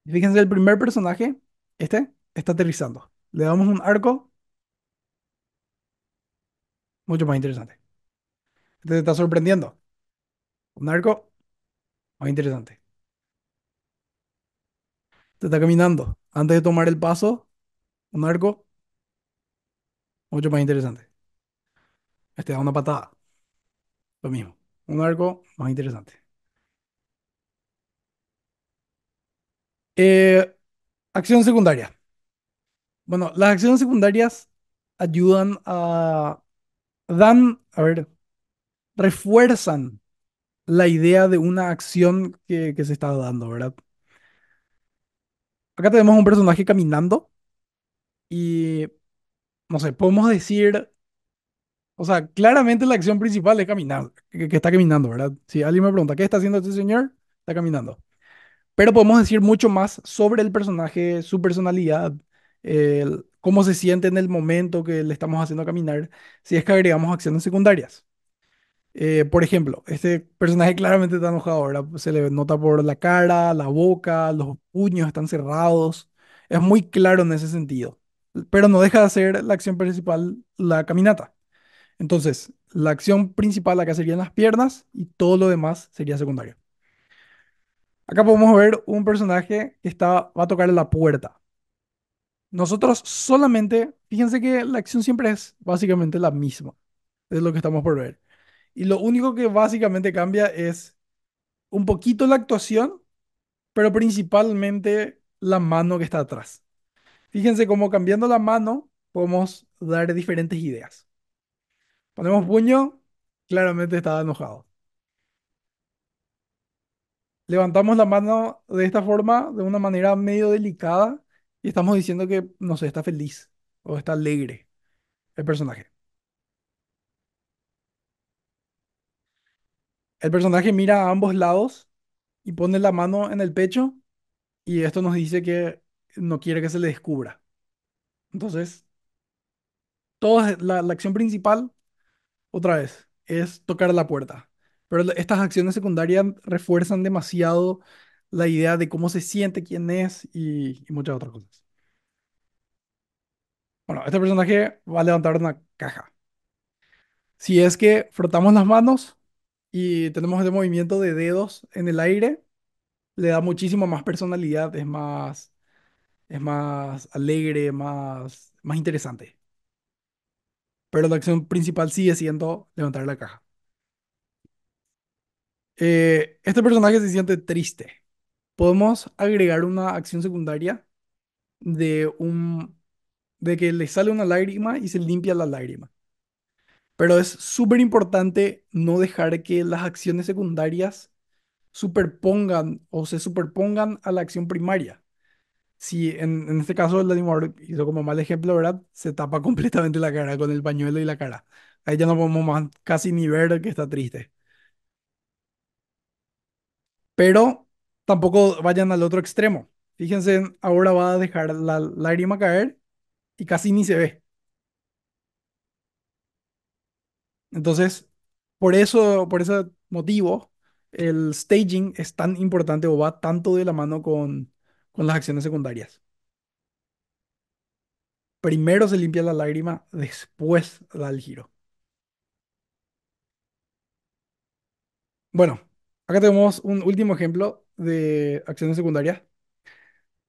Fíjense, el primer personaje, este, está aterrizando. Le damos un arco. Mucho más interesante. Este te está sorprendiendo. Un arco. Más interesante. Te este está caminando. Antes de tomar el paso, un arco. Mucho más interesante. Este da una patada. Lo mismo. Un arco más interesante. Eh, acción secundaria. Bueno, las acciones secundarias ayudan a... Dan, a ver, refuerzan la idea de una acción que, que se está dando, ¿verdad? Acá tenemos un personaje caminando y no sé, podemos decir, o sea, claramente la acción principal es caminar, que, está caminando, ¿verdad? Si alguien me pregunta, ¿qué está haciendo este señor? Está caminando. Pero podemos decir mucho más sobre el personaje, su personalidad, cómo se siente en el momento que le estamos haciendo caminar, si es que agregamos acciones secundarias. Eh, por ejemplo, este personaje claramente está enojado, ¿verdad? Se le nota por la cara, la boca, los puños están cerrados. Es muy claro en ese sentido pero no deja de ser la acción principal la caminata. Entonces, la acción principal acá serían las piernas y todo lo demás sería secundario. Acá podemos ver un personaje que está, va a tocar la puerta. Nosotros solamente, fíjense que la acción siempre es básicamente la misma, es lo que estamos por ver. Y lo único que básicamente cambia es un poquito la actuación, pero principalmente la mano que está atrás. Fíjense cómo cambiando la mano podemos dar diferentes ideas. Ponemos puño, claramente está enojado. Levantamos la mano de esta forma, de una manera medio delicada, y estamos diciendo que, no sé, está feliz o está alegre el personaje. El personaje mira a ambos lados y pone la mano en el pecho y esto nos dice que no quiere que se le descubra. Entonces, toda la, acción principal, otra vez, es tocar la puerta. Pero estas acciones secundarias refuerzan demasiado la idea de cómo se siente, quién es y, muchas otras cosas. Bueno, este personaje va a levantar una caja. Si es que frotamos las manos y tenemos este movimiento de dedos en el aire, le da muchísimo más personalidad, es más es más alegre, más, más interesante. Pero la acción principal sigue siendo levantar la caja. Eh, este personaje se siente triste. Podemos agregar una acción secundaria de un de que le sale una lágrima y se limpia la lágrima. Pero es súper importante no dejar que las acciones secundarias superpongan o se superpongan a la acción primaria si en, este caso el animal hizo como mal ejemplo, ¿verdad? Se tapa completamente la cara con el pañuelo y la cara. Ahí ya no podemos más casi ni ver que está triste. Pero tampoco vayan al otro extremo. Fíjense, ahora va a dejar la lágrima caer y casi ni se ve. Entonces, por eso, por ese motivo, el staging es tan importante o va tanto de la mano con con las acciones secundarias. Primero se limpia la lágrima, después da el giro. Bueno, acá tenemos un último ejemplo de acciones secundarias.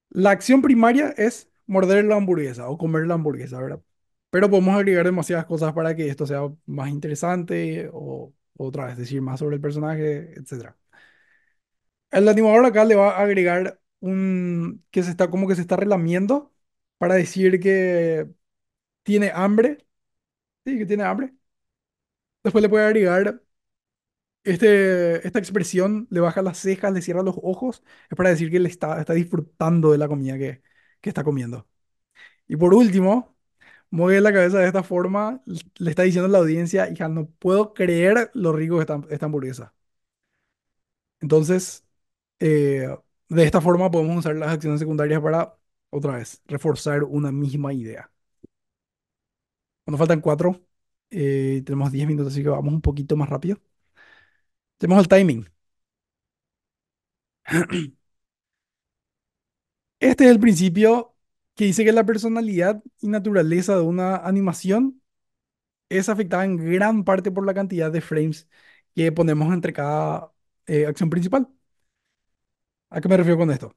La acción primaria es morder la hamburguesa o comer la hamburguesa, ¿verdad? Pero podemos agregar demasiadas cosas para que esto sea más interesante o otra vez decir más sobre el personaje, etc. El animador acá le va a agregar un, que se está como que se está relamiendo para decir que tiene hambre. Sí, que tiene hambre. Después le puede agregar este, esta expresión, le baja las cejas, le cierra los ojos, es para decir que le está, disfrutando de la comida que, está comiendo. Y por último, mueve la cabeza de esta forma, le está diciendo a la audiencia, hija, no puedo creer lo rico que está esta hamburguesa. Entonces, eh, de esta forma podemos usar las acciones secundarias para, otra vez, reforzar una misma idea. Nos faltan cuatro, eh, tenemos diez minutos, así que vamos un poquito más rápido. Tenemos el timing. Este es el principio que dice que la personalidad y naturaleza de una animación es afectada en gran parte por la cantidad de frames que ponemos entre cada eh, acción principal. ¿A qué me refiero con esto?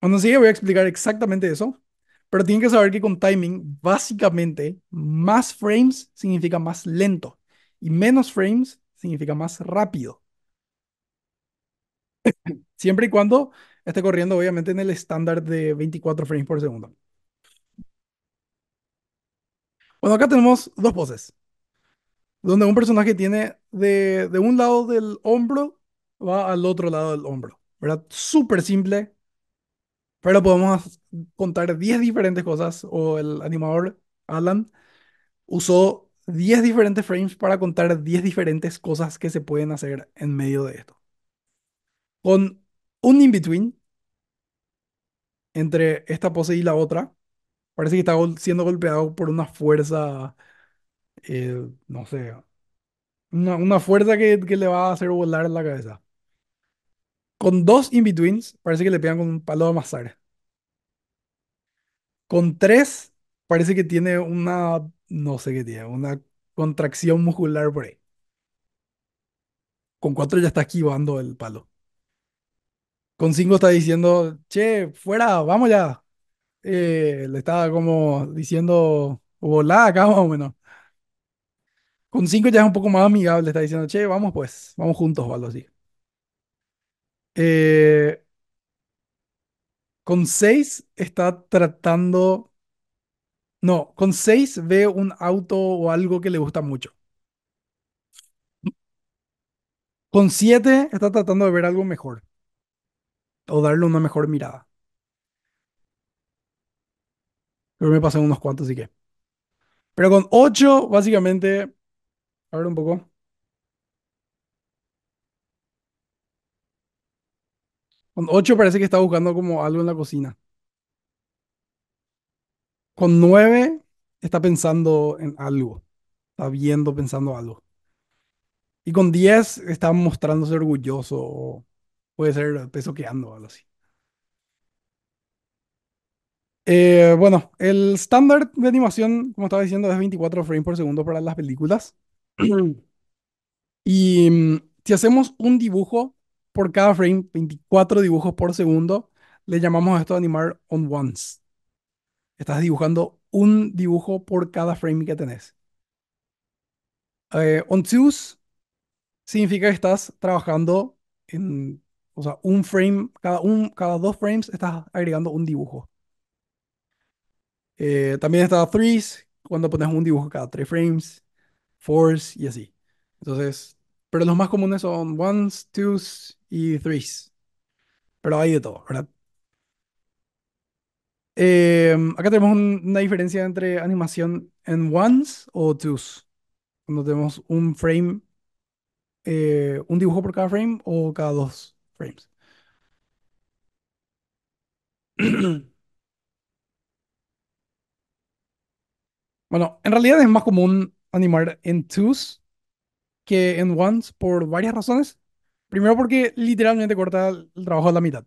Cuando sigue voy a explicar exactamente eso, pero tienen que saber que con timing, básicamente, más frames significa más lento y menos frames significa más rápido. Siempre y cuando esté corriendo, obviamente, en el estándar de 24 frames por segundo. Bueno, acá tenemos dos poses. Donde un personaje tiene de, de un lado del hombro, va al otro lado del hombro. ¿verdad? Súper simple, pero podemos contar 10 diferentes cosas o el animador Alan usó 10 diferentes frames para contar 10 diferentes cosas que se pueden hacer en medio de esto. Con un in-between entre esta pose y la otra, parece que está siendo golpeado por una fuerza, eh, no sé, una, fuerza que, que, le va a hacer volar en la cabeza. Con dos in-betweens, parece que le pegan con un palo de mazar. Con tres, parece que tiene una, no sé qué tiene, una contracción muscular por ahí. Con cuatro ya está esquivando el palo. Con cinco está diciendo, che, fuera, vamos ya. Eh, le estaba como diciendo, hola, acá más o menos. Con cinco ya es un poco más amigable, está diciendo, che, vamos pues, vamos juntos o algo así. Eh, con 6 está tratando... No, con 6 ve un auto o algo que le gusta mucho. Con 7 está tratando de ver algo mejor o darle una mejor mirada. Pero me pasan unos cuantos, así que. Pero con 8, básicamente... A ver un poco. Con 8 parece que está buscando como algo en la cocina. Con 9 está pensando en algo. Está viendo, pensando algo. Y con 10 está mostrándose orgulloso. puede ser pesoqueando o algo así. Eh, bueno, el estándar de animación, como estaba diciendo, es 24 frames por segundo para las películas. y mm, si hacemos un dibujo por cada frame, 24 dibujos por segundo, le llamamos a esto animar on ones. Estás dibujando un dibujo por cada frame que tenés. Eh, on twos significa que estás trabajando en, o sea, un frame, cada, un, cada dos frames estás agregando un dibujo. Eh, también está threes, cuando pones un dibujo cada tres frames, fours y así. Entonces, pero los más comunes son ones, twos y threes. Pero hay de todo, ¿verdad? Em, acá tenemos una diferencia entre animación en ones o twos. Cuando tenemos un frame, eh, un dibujo por cada frame o cada dos frames. bueno, en realidad es más común animar en twos que en Once por varias razones. Primero porque literalmente corta el trabajo a la mitad.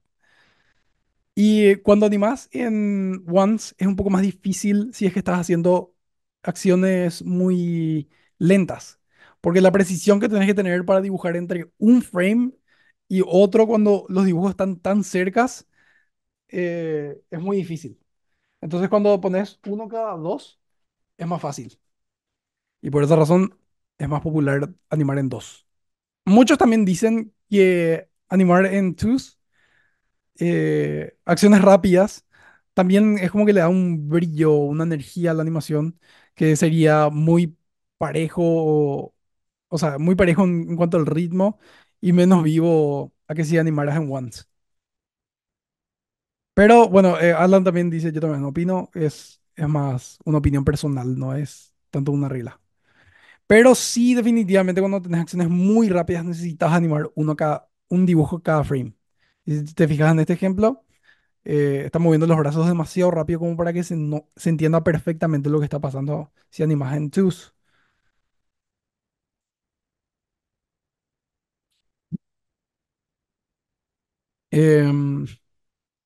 Y cuando animas en Once es un poco más difícil si es que estás haciendo acciones muy lentas. Porque la precisión que tenés que tener para dibujar entre un frame y otro cuando los dibujos están tan cercas eh, es muy difícil. Entonces cuando pones uno cada dos es más fácil. Y por esa razón es más popular animar en dos. Muchos también dicen que animar en twos, eh, acciones rápidas, también es como que le da un brillo, una energía a la animación que sería muy parejo, o sea, muy parejo en, cuanto al ritmo y menos vivo a que si animaras en ones. Pero bueno, eh, Alan también dice, yo también opino, es, es más una opinión personal, no es tanto una regla. Pero sí, definitivamente cuando tenés acciones muy rápidas necesitas animar uno cada, un dibujo cada frame. si te fijas en este ejemplo, eh, está moviendo los brazos demasiado rápido como para que se, no, se entienda perfectamente lo que está pasando si animas en two's. Em,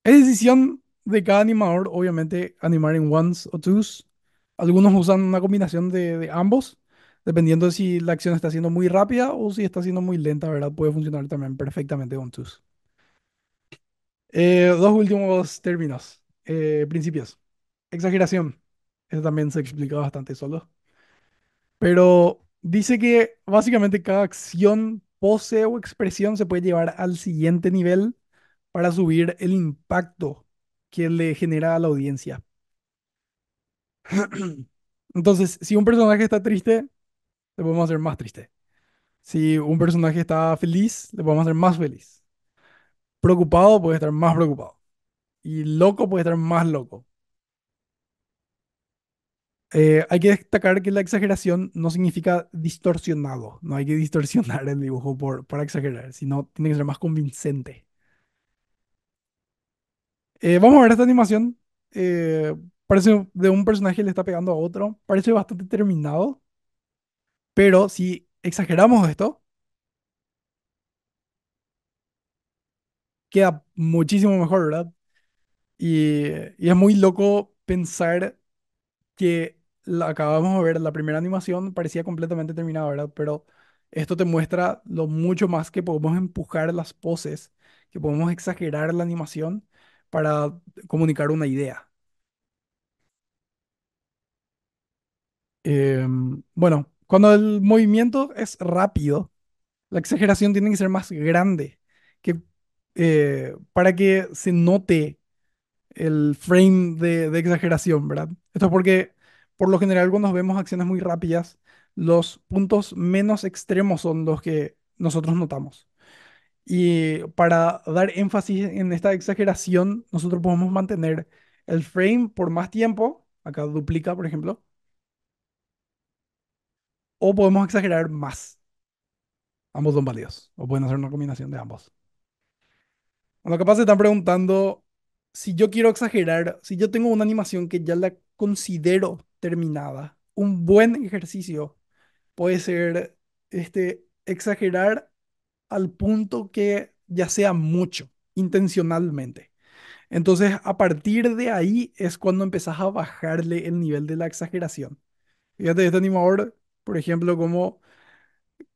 es decisión de cada animador, obviamente, animar en ones o twos. Algunos usan una combinación de ambos dependiendo de si la acción está siendo muy rápida o si está siendo muy lenta, ¿verdad? Puede funcionar también perfectamente con tus. Eh, dos últimos términos, eh, principios. Exageración. Eso también se explica bastante solo. Pero dice que básicamente cada acción, pose o expresión se puede llevar al siguiente nivel para subir el impacto que le genera a la audiencia. Entonces, si un personaje está triste, le podemos hacer más triste. Si un personaje está feliz, le podemos hacer más feliz. Preocupado puede estar más preocupado. Y loco puede estar más loco. Eh, hay que destacar que la exageración no significa distorsionado. No hay que distorsionar el dibujo por, para exagerar, sino tiene que ser más convincente. Eh, vamos a ver esta animación. Eh, parece de un personaje le está pegando a otro. Parece bastante terminado. Pero si exageramos esto, queda muchísimo mejor, ¿verdad? Y, es muy loco pensar que acabamos de ver, la primera animación parecía completamente terminada, ¿verdad? Pero esto te muestra lo mucho más que podemos empujar las poses, que podemos exagerar la animación para comunicar una idea. Em, bueno. Cuando el movimiento es rápido, la exageración tiene que ser más grande que, eh, para que se note el frame de, de exageración, ¿verdad? Esto es porque, por lo general, cuando vemos acciones muy rápidas, los puntos menos extremos son los que nosotros notamos. Y para dar énfasis en esta exageración, nosotros podemos mantener el frame por más tiempo, acá duplica, por ejemplo, o podemos exagerar más. Ambos son valiosos. o pueden hacer una combinación de ambos. Bueno, capaz se están preguntando si yo quiero exagerar, si yo tengo una animación que ya la considero terminada, un buen ejercicio puede ser este, exagerar al punto que ya sea mucho, intencionalmente. Entonces, a partir de ahí es cuando empezás a bajarle el nivel de la exageración. Fíjate, este animador por ejemplo, como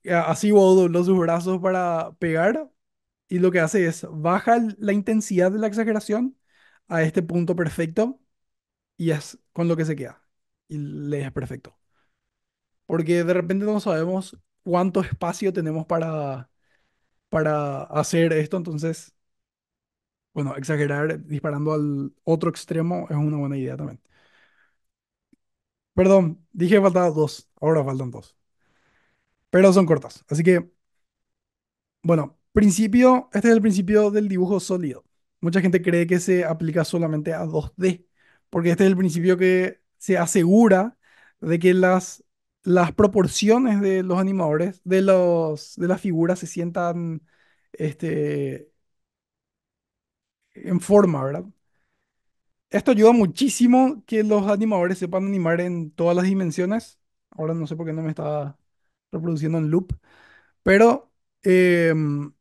eh, así Wall dobló sus brazos para pegar y lo que hace es baja la intensidad de la exageración a este punto perfecto y es con lo que se queda. Y le es perfecto. Porque de repente no sabemos cuánto espacio tenemos para, para hacer esto, entonces, bueno, exagerar disparando al otro extremo es una buena idea también. Perdón, dije faltaban dos, ahora faltan dos. Pero son cortas. Así que, bueno, principio, este es el principio del dibujo sólido. Mucha gente cree que se aplica solamente a 2D, porque este es el principio que se asegura de que las, las proporciones de los animadores, de, los, de las figuras, se sientan este, en forma, ¿verdad? Esto ayuda muchísimo que los animadores sepan animar en todas las dimensiones. Ahora no sé por qué no me está reproduciendo en loop. Pero em,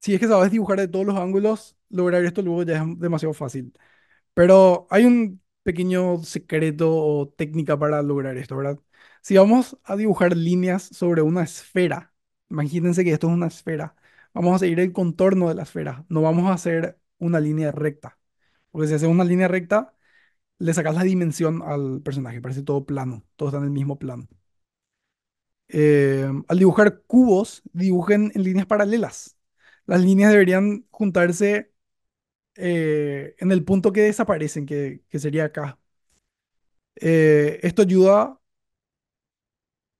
si es que sabes dibujar de todos los ángulos, lograr esto luego ya es demasiado fácil. Pero hay un pequeño secreto o técnica para lograr esto, ¿verdad? Si vamos a dibujar líneas sobre una esfera, imagínense que esto es una esfera, vamos a seguir el contorno de la esfera, no vamos a hacer una línea recta. Porque si haces una línea recta, le sacas la dimensión al personaje, parece todo plano, todo está en el mismo plano. Eh, al dibujar cubos, dibujen en líneas paralelas. Las líneas deberían juntarse eh, en el punto que desaparecen, que, sería acá. Eh, esto ayuda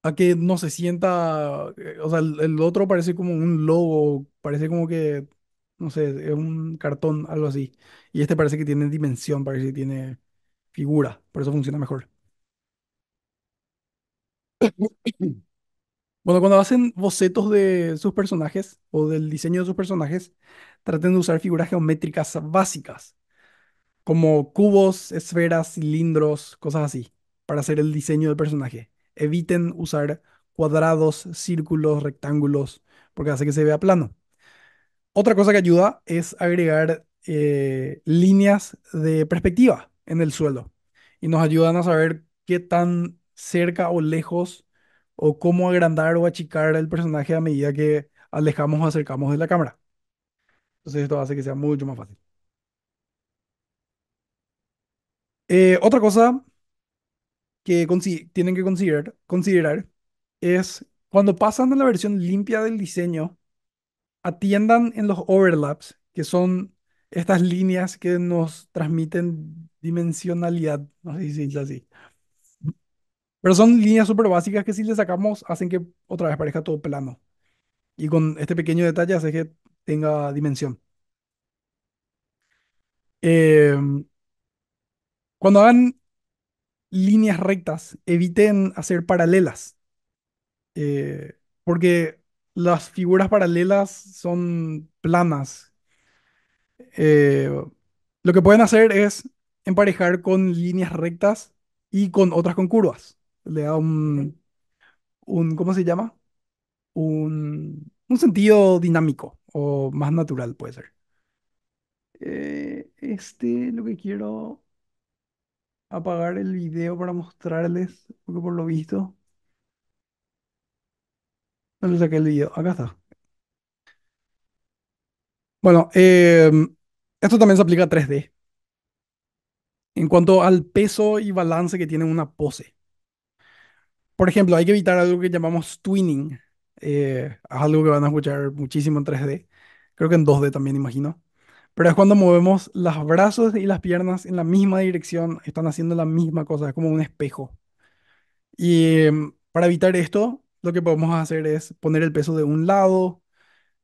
a que no se sienta, o sea, el, otro parece como un logo, parece como que no sé, es un cartón, algo así. Y este parece que tiene dimensión, parece que tiene figura, por eso funciona mejor. Bueno, cuando hacen bocetos de sus personajes o del diseño de sus personajes, traten de usar figuras geométricas básicas, como cubos, esferas, cilindros, cosas así, para hacer el diseño del personaje. Eviten usar cuadrados, círculos, rectángulos, porque hace que se vea plano. Otra cosa que ayuda es agregar eh, líneas de perspectiva en el suelo y nos ayudan a saber qué tan cerca o lejos o cómo agrandar o achicar el personaje a medida que alejamos o acercamos de la cámara. Entonces esto hace que sea mucho más fácil. Eh, otra cosa que tienen que considerar, considerar es cuando pasan a la versión limpia del diseño, atiendan en los overlaps, que son estas líneas que nos transmiten dimensionalidad, no sé si es así. Pero son líneas súper básicas que si le sacamos hacen que otra vez parezca todo plano. Y con este pequeño detalle hace que tenga dimensión. Em, cuando hagan líneas rectas, eviten hacer paralelas. Eh, porque las figuras paralelas son planas. Eh, lo que pueden hacer es emparejar con líneas rectas y con otras con curvas. Le da un, un ¿cómo se llama? Un, un sentido dinámico o más natural puede ser. Eh, este, lo que quiero apagar el video para mostrarles, porque por lo visto aquel el vídeo Acá está. Bueno, eh, esto también se aplica a 3D. En cuanto al peso y balance que tiene una pose. Por ejemplo, hay que evitar algo que llamamos twinning. Eh, algo que van a escuchar muchísimo en 3D. Creo que en 2D también, imagino. Pero es cuando movemos los brazos y las piernas en la misma dirección, están haciendo la misma cosa, es como un espejo. Y mm, para evitar esto, lo que podemos hacer es poner el peso de un lado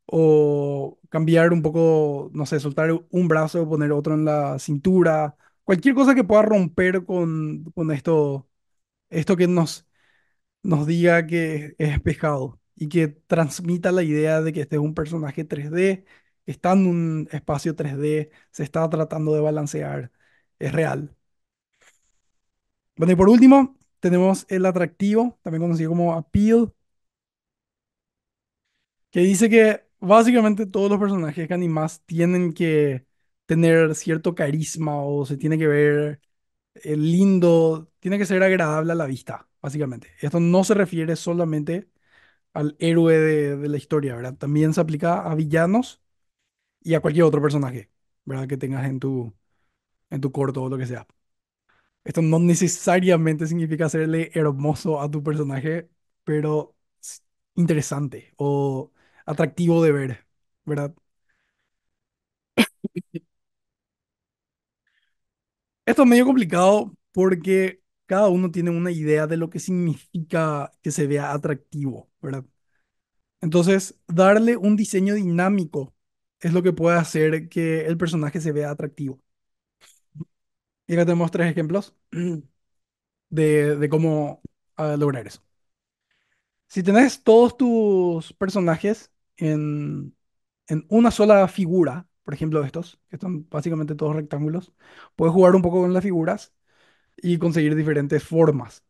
o cambiar un poco, no sé, soltar un brazo, poner otro en la cintura, cualquier cosa que pueda romper con, con esto, esto que nos, nos diga que es pescado y que transmita la idea de que este es un personaje 3D, está en un espacio 3D, se está tratando de balancear, es real. Bueno, y por último, tenemos el atractivo, también conocido como appeal, que dice que básicamente todos los personajes que tienen que tener cierto carisma o se tiene que ver eh, lindo, tiene que ser agradable a la vista, básicamente. Esto no se refiere solamente al héroe de, de la historia, ¿verdad? También se aplica a villanos y a cualquier otro personaje, ¿verdad? Que tengas en tu, en tu corto o lo que sea. Esto no necesariamente significa hacerle hermoso a tu personaje, pero interesante o atractivo de ver, ¿verdad? Esto es medio complicado porque cada uno tiene una idea de lo que significa que se vea atractivo, ¿verdad? Entonces, darle un diseño dinámico es lo que puede hacer que el personaje se vea atractivo. Y tenemos tres ejemplos de, cómo ah, lograr eso. Si tenés todos tus personajes en, en una sola figura, por ejemplo estos, que son básicamente todos rectángulos, puedes jugar un poco con las figuras y conseguir diferentes formas.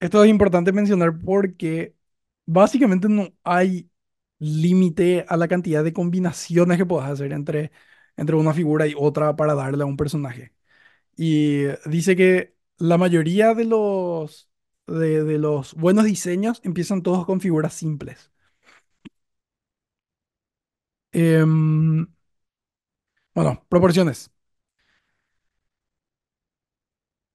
Esto es importante mencionar porque básicamente no hay límite a la cantidad de combinaciones que puedas hacer entre entre una figura y otra para darle a un personaje. Y dice que la mayoría de los, de, los buenos diseños empiezan todos con figuras simples. Em, bueno, proporciones.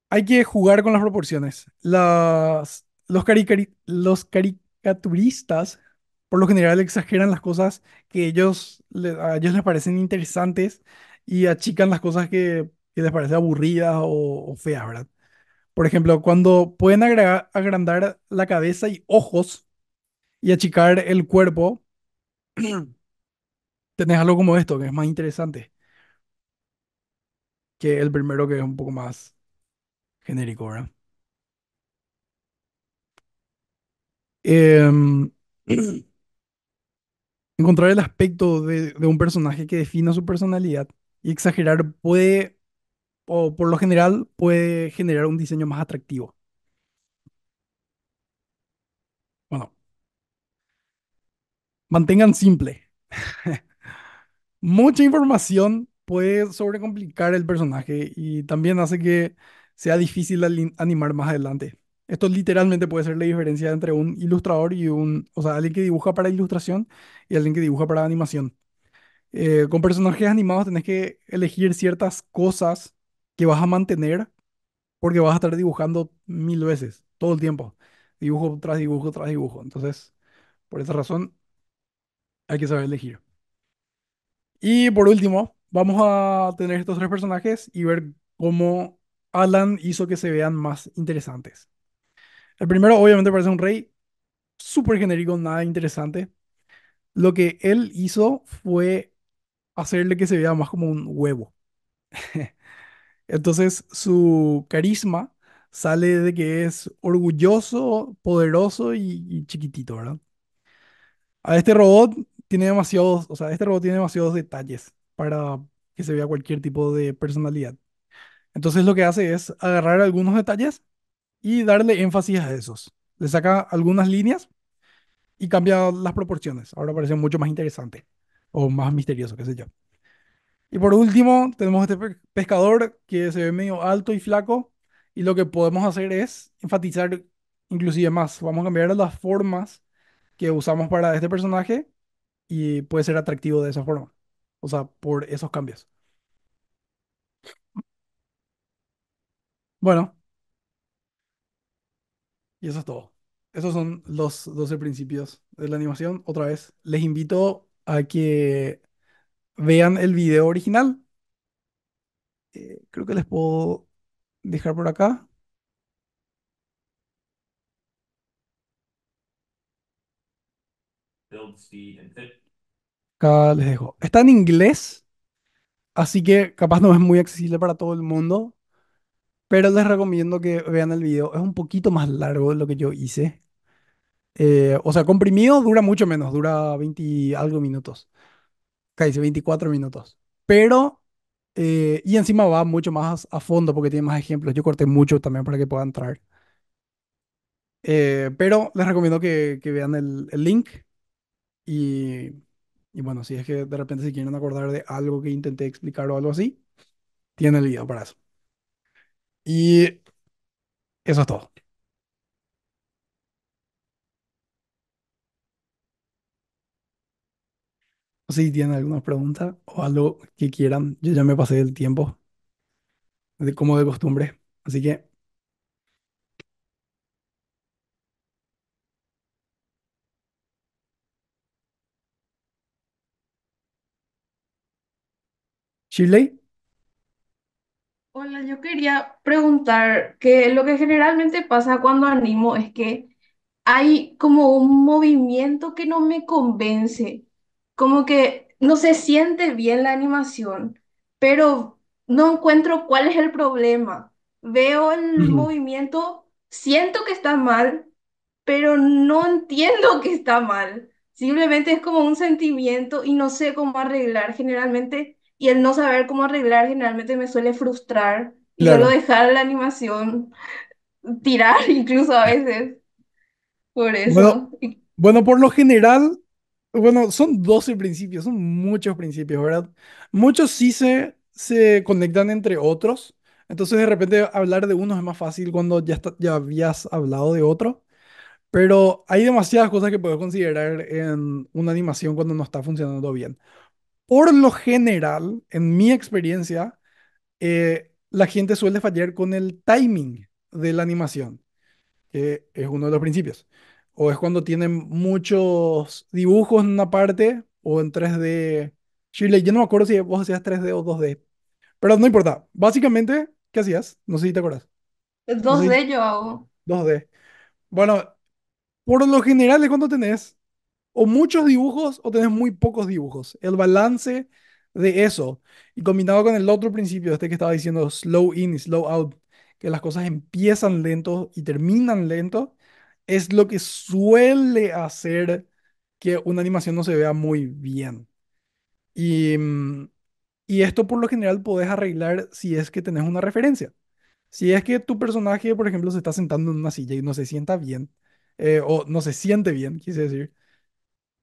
Hay que jugar con las proporciones. Las, los caricaturistas por lo general exageran las cosas que ellos, a ellos les parecen interesantes y achican las cosas que, les parecen aburridas o, feas, ¿verdad? Por ejemplo, cuando pueden agrandar la cabeza y ojos y achicar el cuerpo, tenés algo como esto, que es más interesante que el primero, que es un poco más genérico, ¿verdad? Eh... Encontrar el aspecto de, un personaje que defina su personalidad y exagerar puede, o por lo general, puede generar un diseño más atractivo. Bueno, mantengan simple. Mucha información puede sobrecomplicar el personaje y también hace que sea difícil animar más adelante. Esto literalmente puede ser la diferencia entre un ilustrador y un, o sea, alguien que dibuja para ilustración y alguien que dibuja para animación. Eh, con personajes animados tenés que elegir ciertas cosas que vas a mantener porque vas a estar dibujando mil veces, todo el tiempo. Dibujo tras dibujo tras dibujo. Entonces, por esa razón, hay que saber elegir. Y por último, vamos a tener estos tres personajes y ver cómo Alan hizo que se vean más interesantes. El primero obviamente parece un rey súper genérico, nada interesante. Lo que él hizo fue hacerle que se vea más como un huevo. Entonces su carisma sale de que es orgulloso, poderoso y, y, chiquitito, ¿verdad? A este robot tiene demasiados, o sea, este robot tiene demasiados detalles para que se vea cualquier tipo de personalidad. Entonces lo que hace es agarrar algunos detalles y darle énfasis a esos. Le saca algunas líneas y cambia las proporciones. Ahora parece mucho más interesante o más misterioso, qué sé yo. Y por último, tenemos este pescador que se ve medio alto y flaco y lo que podemos hacer es enfatizar inclusive más. Vamos a cambiar las formas que usamos para este personaje y puede ser atractivo de esa forma. O sea, por esos cambios. Bueno, y eso es todo. Esos son los 12 principios de la animación. Otra vez, les invito a que vean el video original. Eh, creo que les puedo dejar por acá. Acá les dejo. Está en inglés, así que capaz no es muy accesible para todo el mundo, pero les recomiendo que vean el video. Es un poquito más largo de lo que yo hice. Eh, o sea, comprimido dura mucho menos, dura 20 y algo minutos. Casi 24 minutos. Pero, eh, y encima va mucho más a fondo porque tiene más ejemplos. Yo corté mucho también para que puedan entrar. Eh, pero les recomiendo que, vean el, link. Y, y bueno, si es que de repente se quieren acordar de algo que intenté explicar o algo así, tienen el video para eso. Y eso es todo. No sé si tienen alguna pregunta o algo que quieran. Yo ya me pasé el tiempo, de, como de costumbre. Así que Chile yo quería preguntar que lo que generalmente pasa cuando animo es que hay como un movimiento que no me convence, como que no se siente bien la animación, pero no encuentro cuál es el problema. Veo el movimiento, siento que está mal, pero no entiendo que está mal. Simplemente es como un sentimiento y no sé cómo arreglar. Generalmente y el no saber cómo arreglar generalmente me suele frustrar y solo dejar la animación tirar incluso a veces. Por eso. Bueno, por lo general, bueno, son 12 principios, son muchos principios, ¿verdad? Muchos sí se, se conectan entre otros. Entonces de repente hablar de uno es más fácil cuando ya, ya habías hablado de otro. Pero hay demasiadas cosas que puedes considerar en una animación cuando no está funcionando bien por lo general, en mi experiencia, eh, la gente suele fallar con el timing de la animación, que es uno de los principios. O es cuando tienen muchos dibujos en una parte o en 3D. Chile, yo no me acuerdo si vos hacías 3D o 2D, pero no importa. Básicamente, ¿qué hacías? No sé si te acuerdas. 2D yo hago. 2D. Bueno, por lo general es cuando tenés o muchos dibujos o tenés muy pocos dibujos. El balance de eso, y combinado con el otro principio, este que estaba diciendo, slow in, slow out, que las cosas empiezan lento y terminan lento, es lo que suele hacer que una animación no se vea muy bien. Y, mm, y esto por lo general podés arreglar si es que tenés una referencia. Si es que tu personaje, por ejemplo, se está sentando en una silla y no se sienta bien, eh, o no se siente bien, quise decir,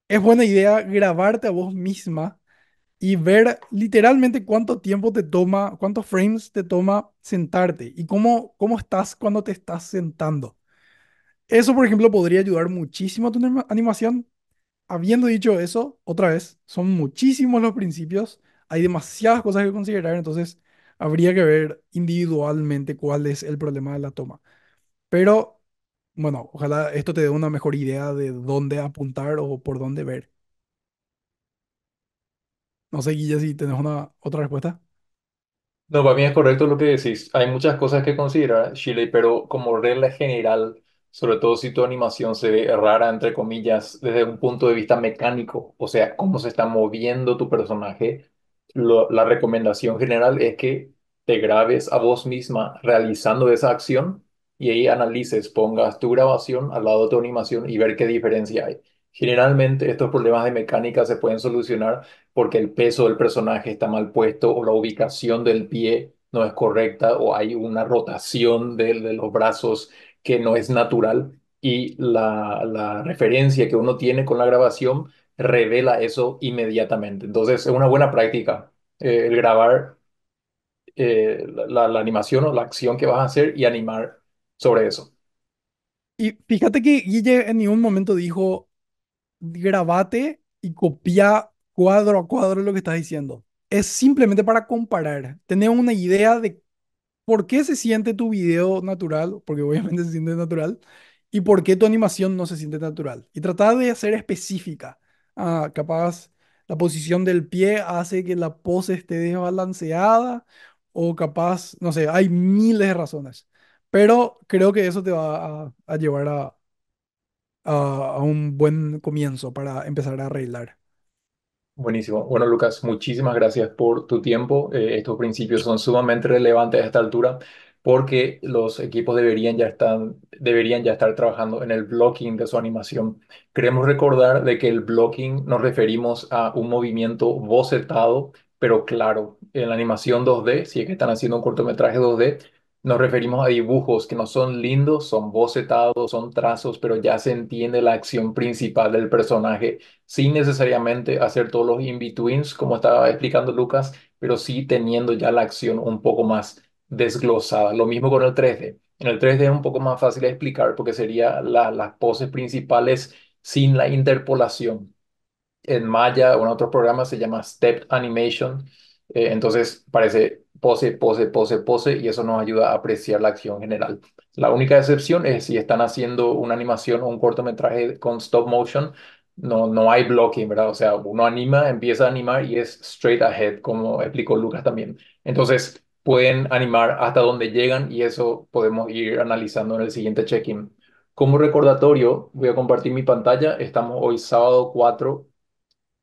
es buena idea grabarte a vos misma y ver literalmente cuánto tiempo te toma, cuántos frames te toma sentarte y cómo, cómo estás cuando te estás sentando. Eso, por ejemplo, podría ayudar muchísimo a tu animación. Habiendo dicho eso, otra vez, son muchísimos los principios, hay demasiadas cosas que considerar, entonces habría que ver individualmente cuál es el problema de la toma. Pero bueno, ojalá esto te dé una mejor idea de dónde apuntar o por dónde ver. No sé, Guille, si tenés una otra respuesta. No, para mí es correcto lo que decís. Hay muchas cosas que considerar, Chile, pero como regla general, sobre todo si tu animación se ve rara, entre comillas, desde un punto de vista mecánico, o sea, cómo se está moviendo tu personaje, la recomendación general es que te grabes a vos misma realizando esa acción y ahí analices, pongas tu grabación al lado de tu animación y ver qué diferencia hay. Generalmente estos problemas de mecánica se pueden solucionar porque el peso del personaje está mal puesto o la ubicación del pie no es correcta o hay una rotación de, los brazos que no es natural y la, referencia que uno tiene con la grabación revela eso inmediatamente. Entonces es una buena práctica eh, el grabar eh, la, la, animación o la acción que vas a hacer y animar sobre eso. Y fíjate que Guille en ningún momento dijo, grabate y copia cuadro a cuadro lo que estás diciendo. Es simplemente para comparar, tener una idea de por qué se siente tu video natural, porque obviamente se siente natural, y por qué tu animación no se siente natural. Y tratar de ser específica. Ah, capaz la posición del pie hace que la pose esté desbalanceada o capaz, no sé, hay miles de razones. Pero creo que eso te va a, llevar a, a, un buen comienzo para empezar a arreglar. Buenísimo. Bueno, Lucas, muchísimas gracias por tu tiempo. Eh, estos principios son sumamente relevantes a esta altura porque los equipos deberían ya, estar, deberían ya estar trabajando en el blocking de su animación. Queremos recordar de que el blocking nos referimos a un movimiento bocetado, pero claro. En la animación 2D, si es que están haciendo un cortometraje 2D, nos referimos a dibujos que no son lindos, son bocetados, son trazos, pero ya se entiende la acción principal del personaje, sin necesariamente hacer todos los in-betweens, como estaba explicando Lucas, pero sí teniendo ya la acción un poco más desglosada. Lo mismo con el 3D. En el 3D es un poco más fácil de explicar porque sería las poses principales sin la interpolación. En Maya o en otros programas se llama Step Animation. Eh, entonces parece pose, pose, pose, pose, y eso nos ayuda a apreciar la acción general. La única excepción es si están haciendo una animación o un cortometraje con stop motion, no, no hay blocking, ¿verdad? O sea, uno anima, empieza a animar y es straight ahead, como explicó Lucas también. Entonces, pueden animar hasta donde llegan y eso podemos ir analizando en el siguiente check-in. Como recordatorio, voy a compartir mi pantalla. Estamos hoy sábado 4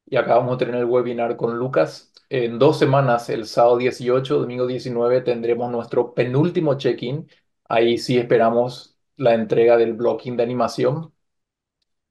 y acabamos de tener el webinar con Lucas. En dos semanas, el sábado 18, domingo 19, tendremos nuestro penúltimo check-in. Ahí sí esperamos la entrega del blocking de animación.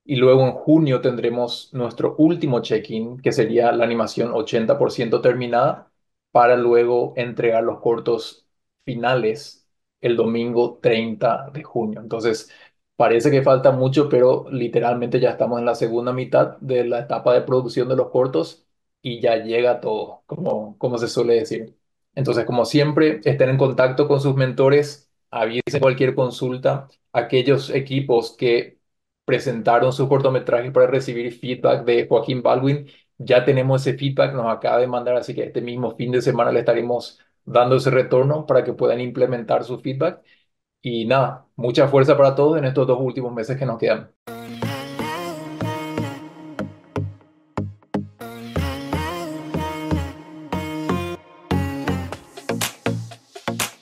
Y luego en junio tendremos nuestro último check-in, que sería la animación 80% terminada, para luego entregar los cortos finales el domingo 30 de junio. Entonces, Parece que falta mucho, pero literalmente ya estamos en la segunda mitad de la etapa de producción de los cortos y ya llega todo, como, como se suele decir. Entonces, como siempre, estén en contacto con sus mentores, avisen cualquier consulta. Aquellos equipos que presentaron su cortometraje para recibir feedback de Joaquín Baldwin, ya tenemos ese feedback, nos acaba de mandar, así que este mismo fin de semana le estaremos dando ese retorno para que puedan implementar su feedback. Y nada, mucha fuerza para todos en estos dos últimos meses que nos quedan.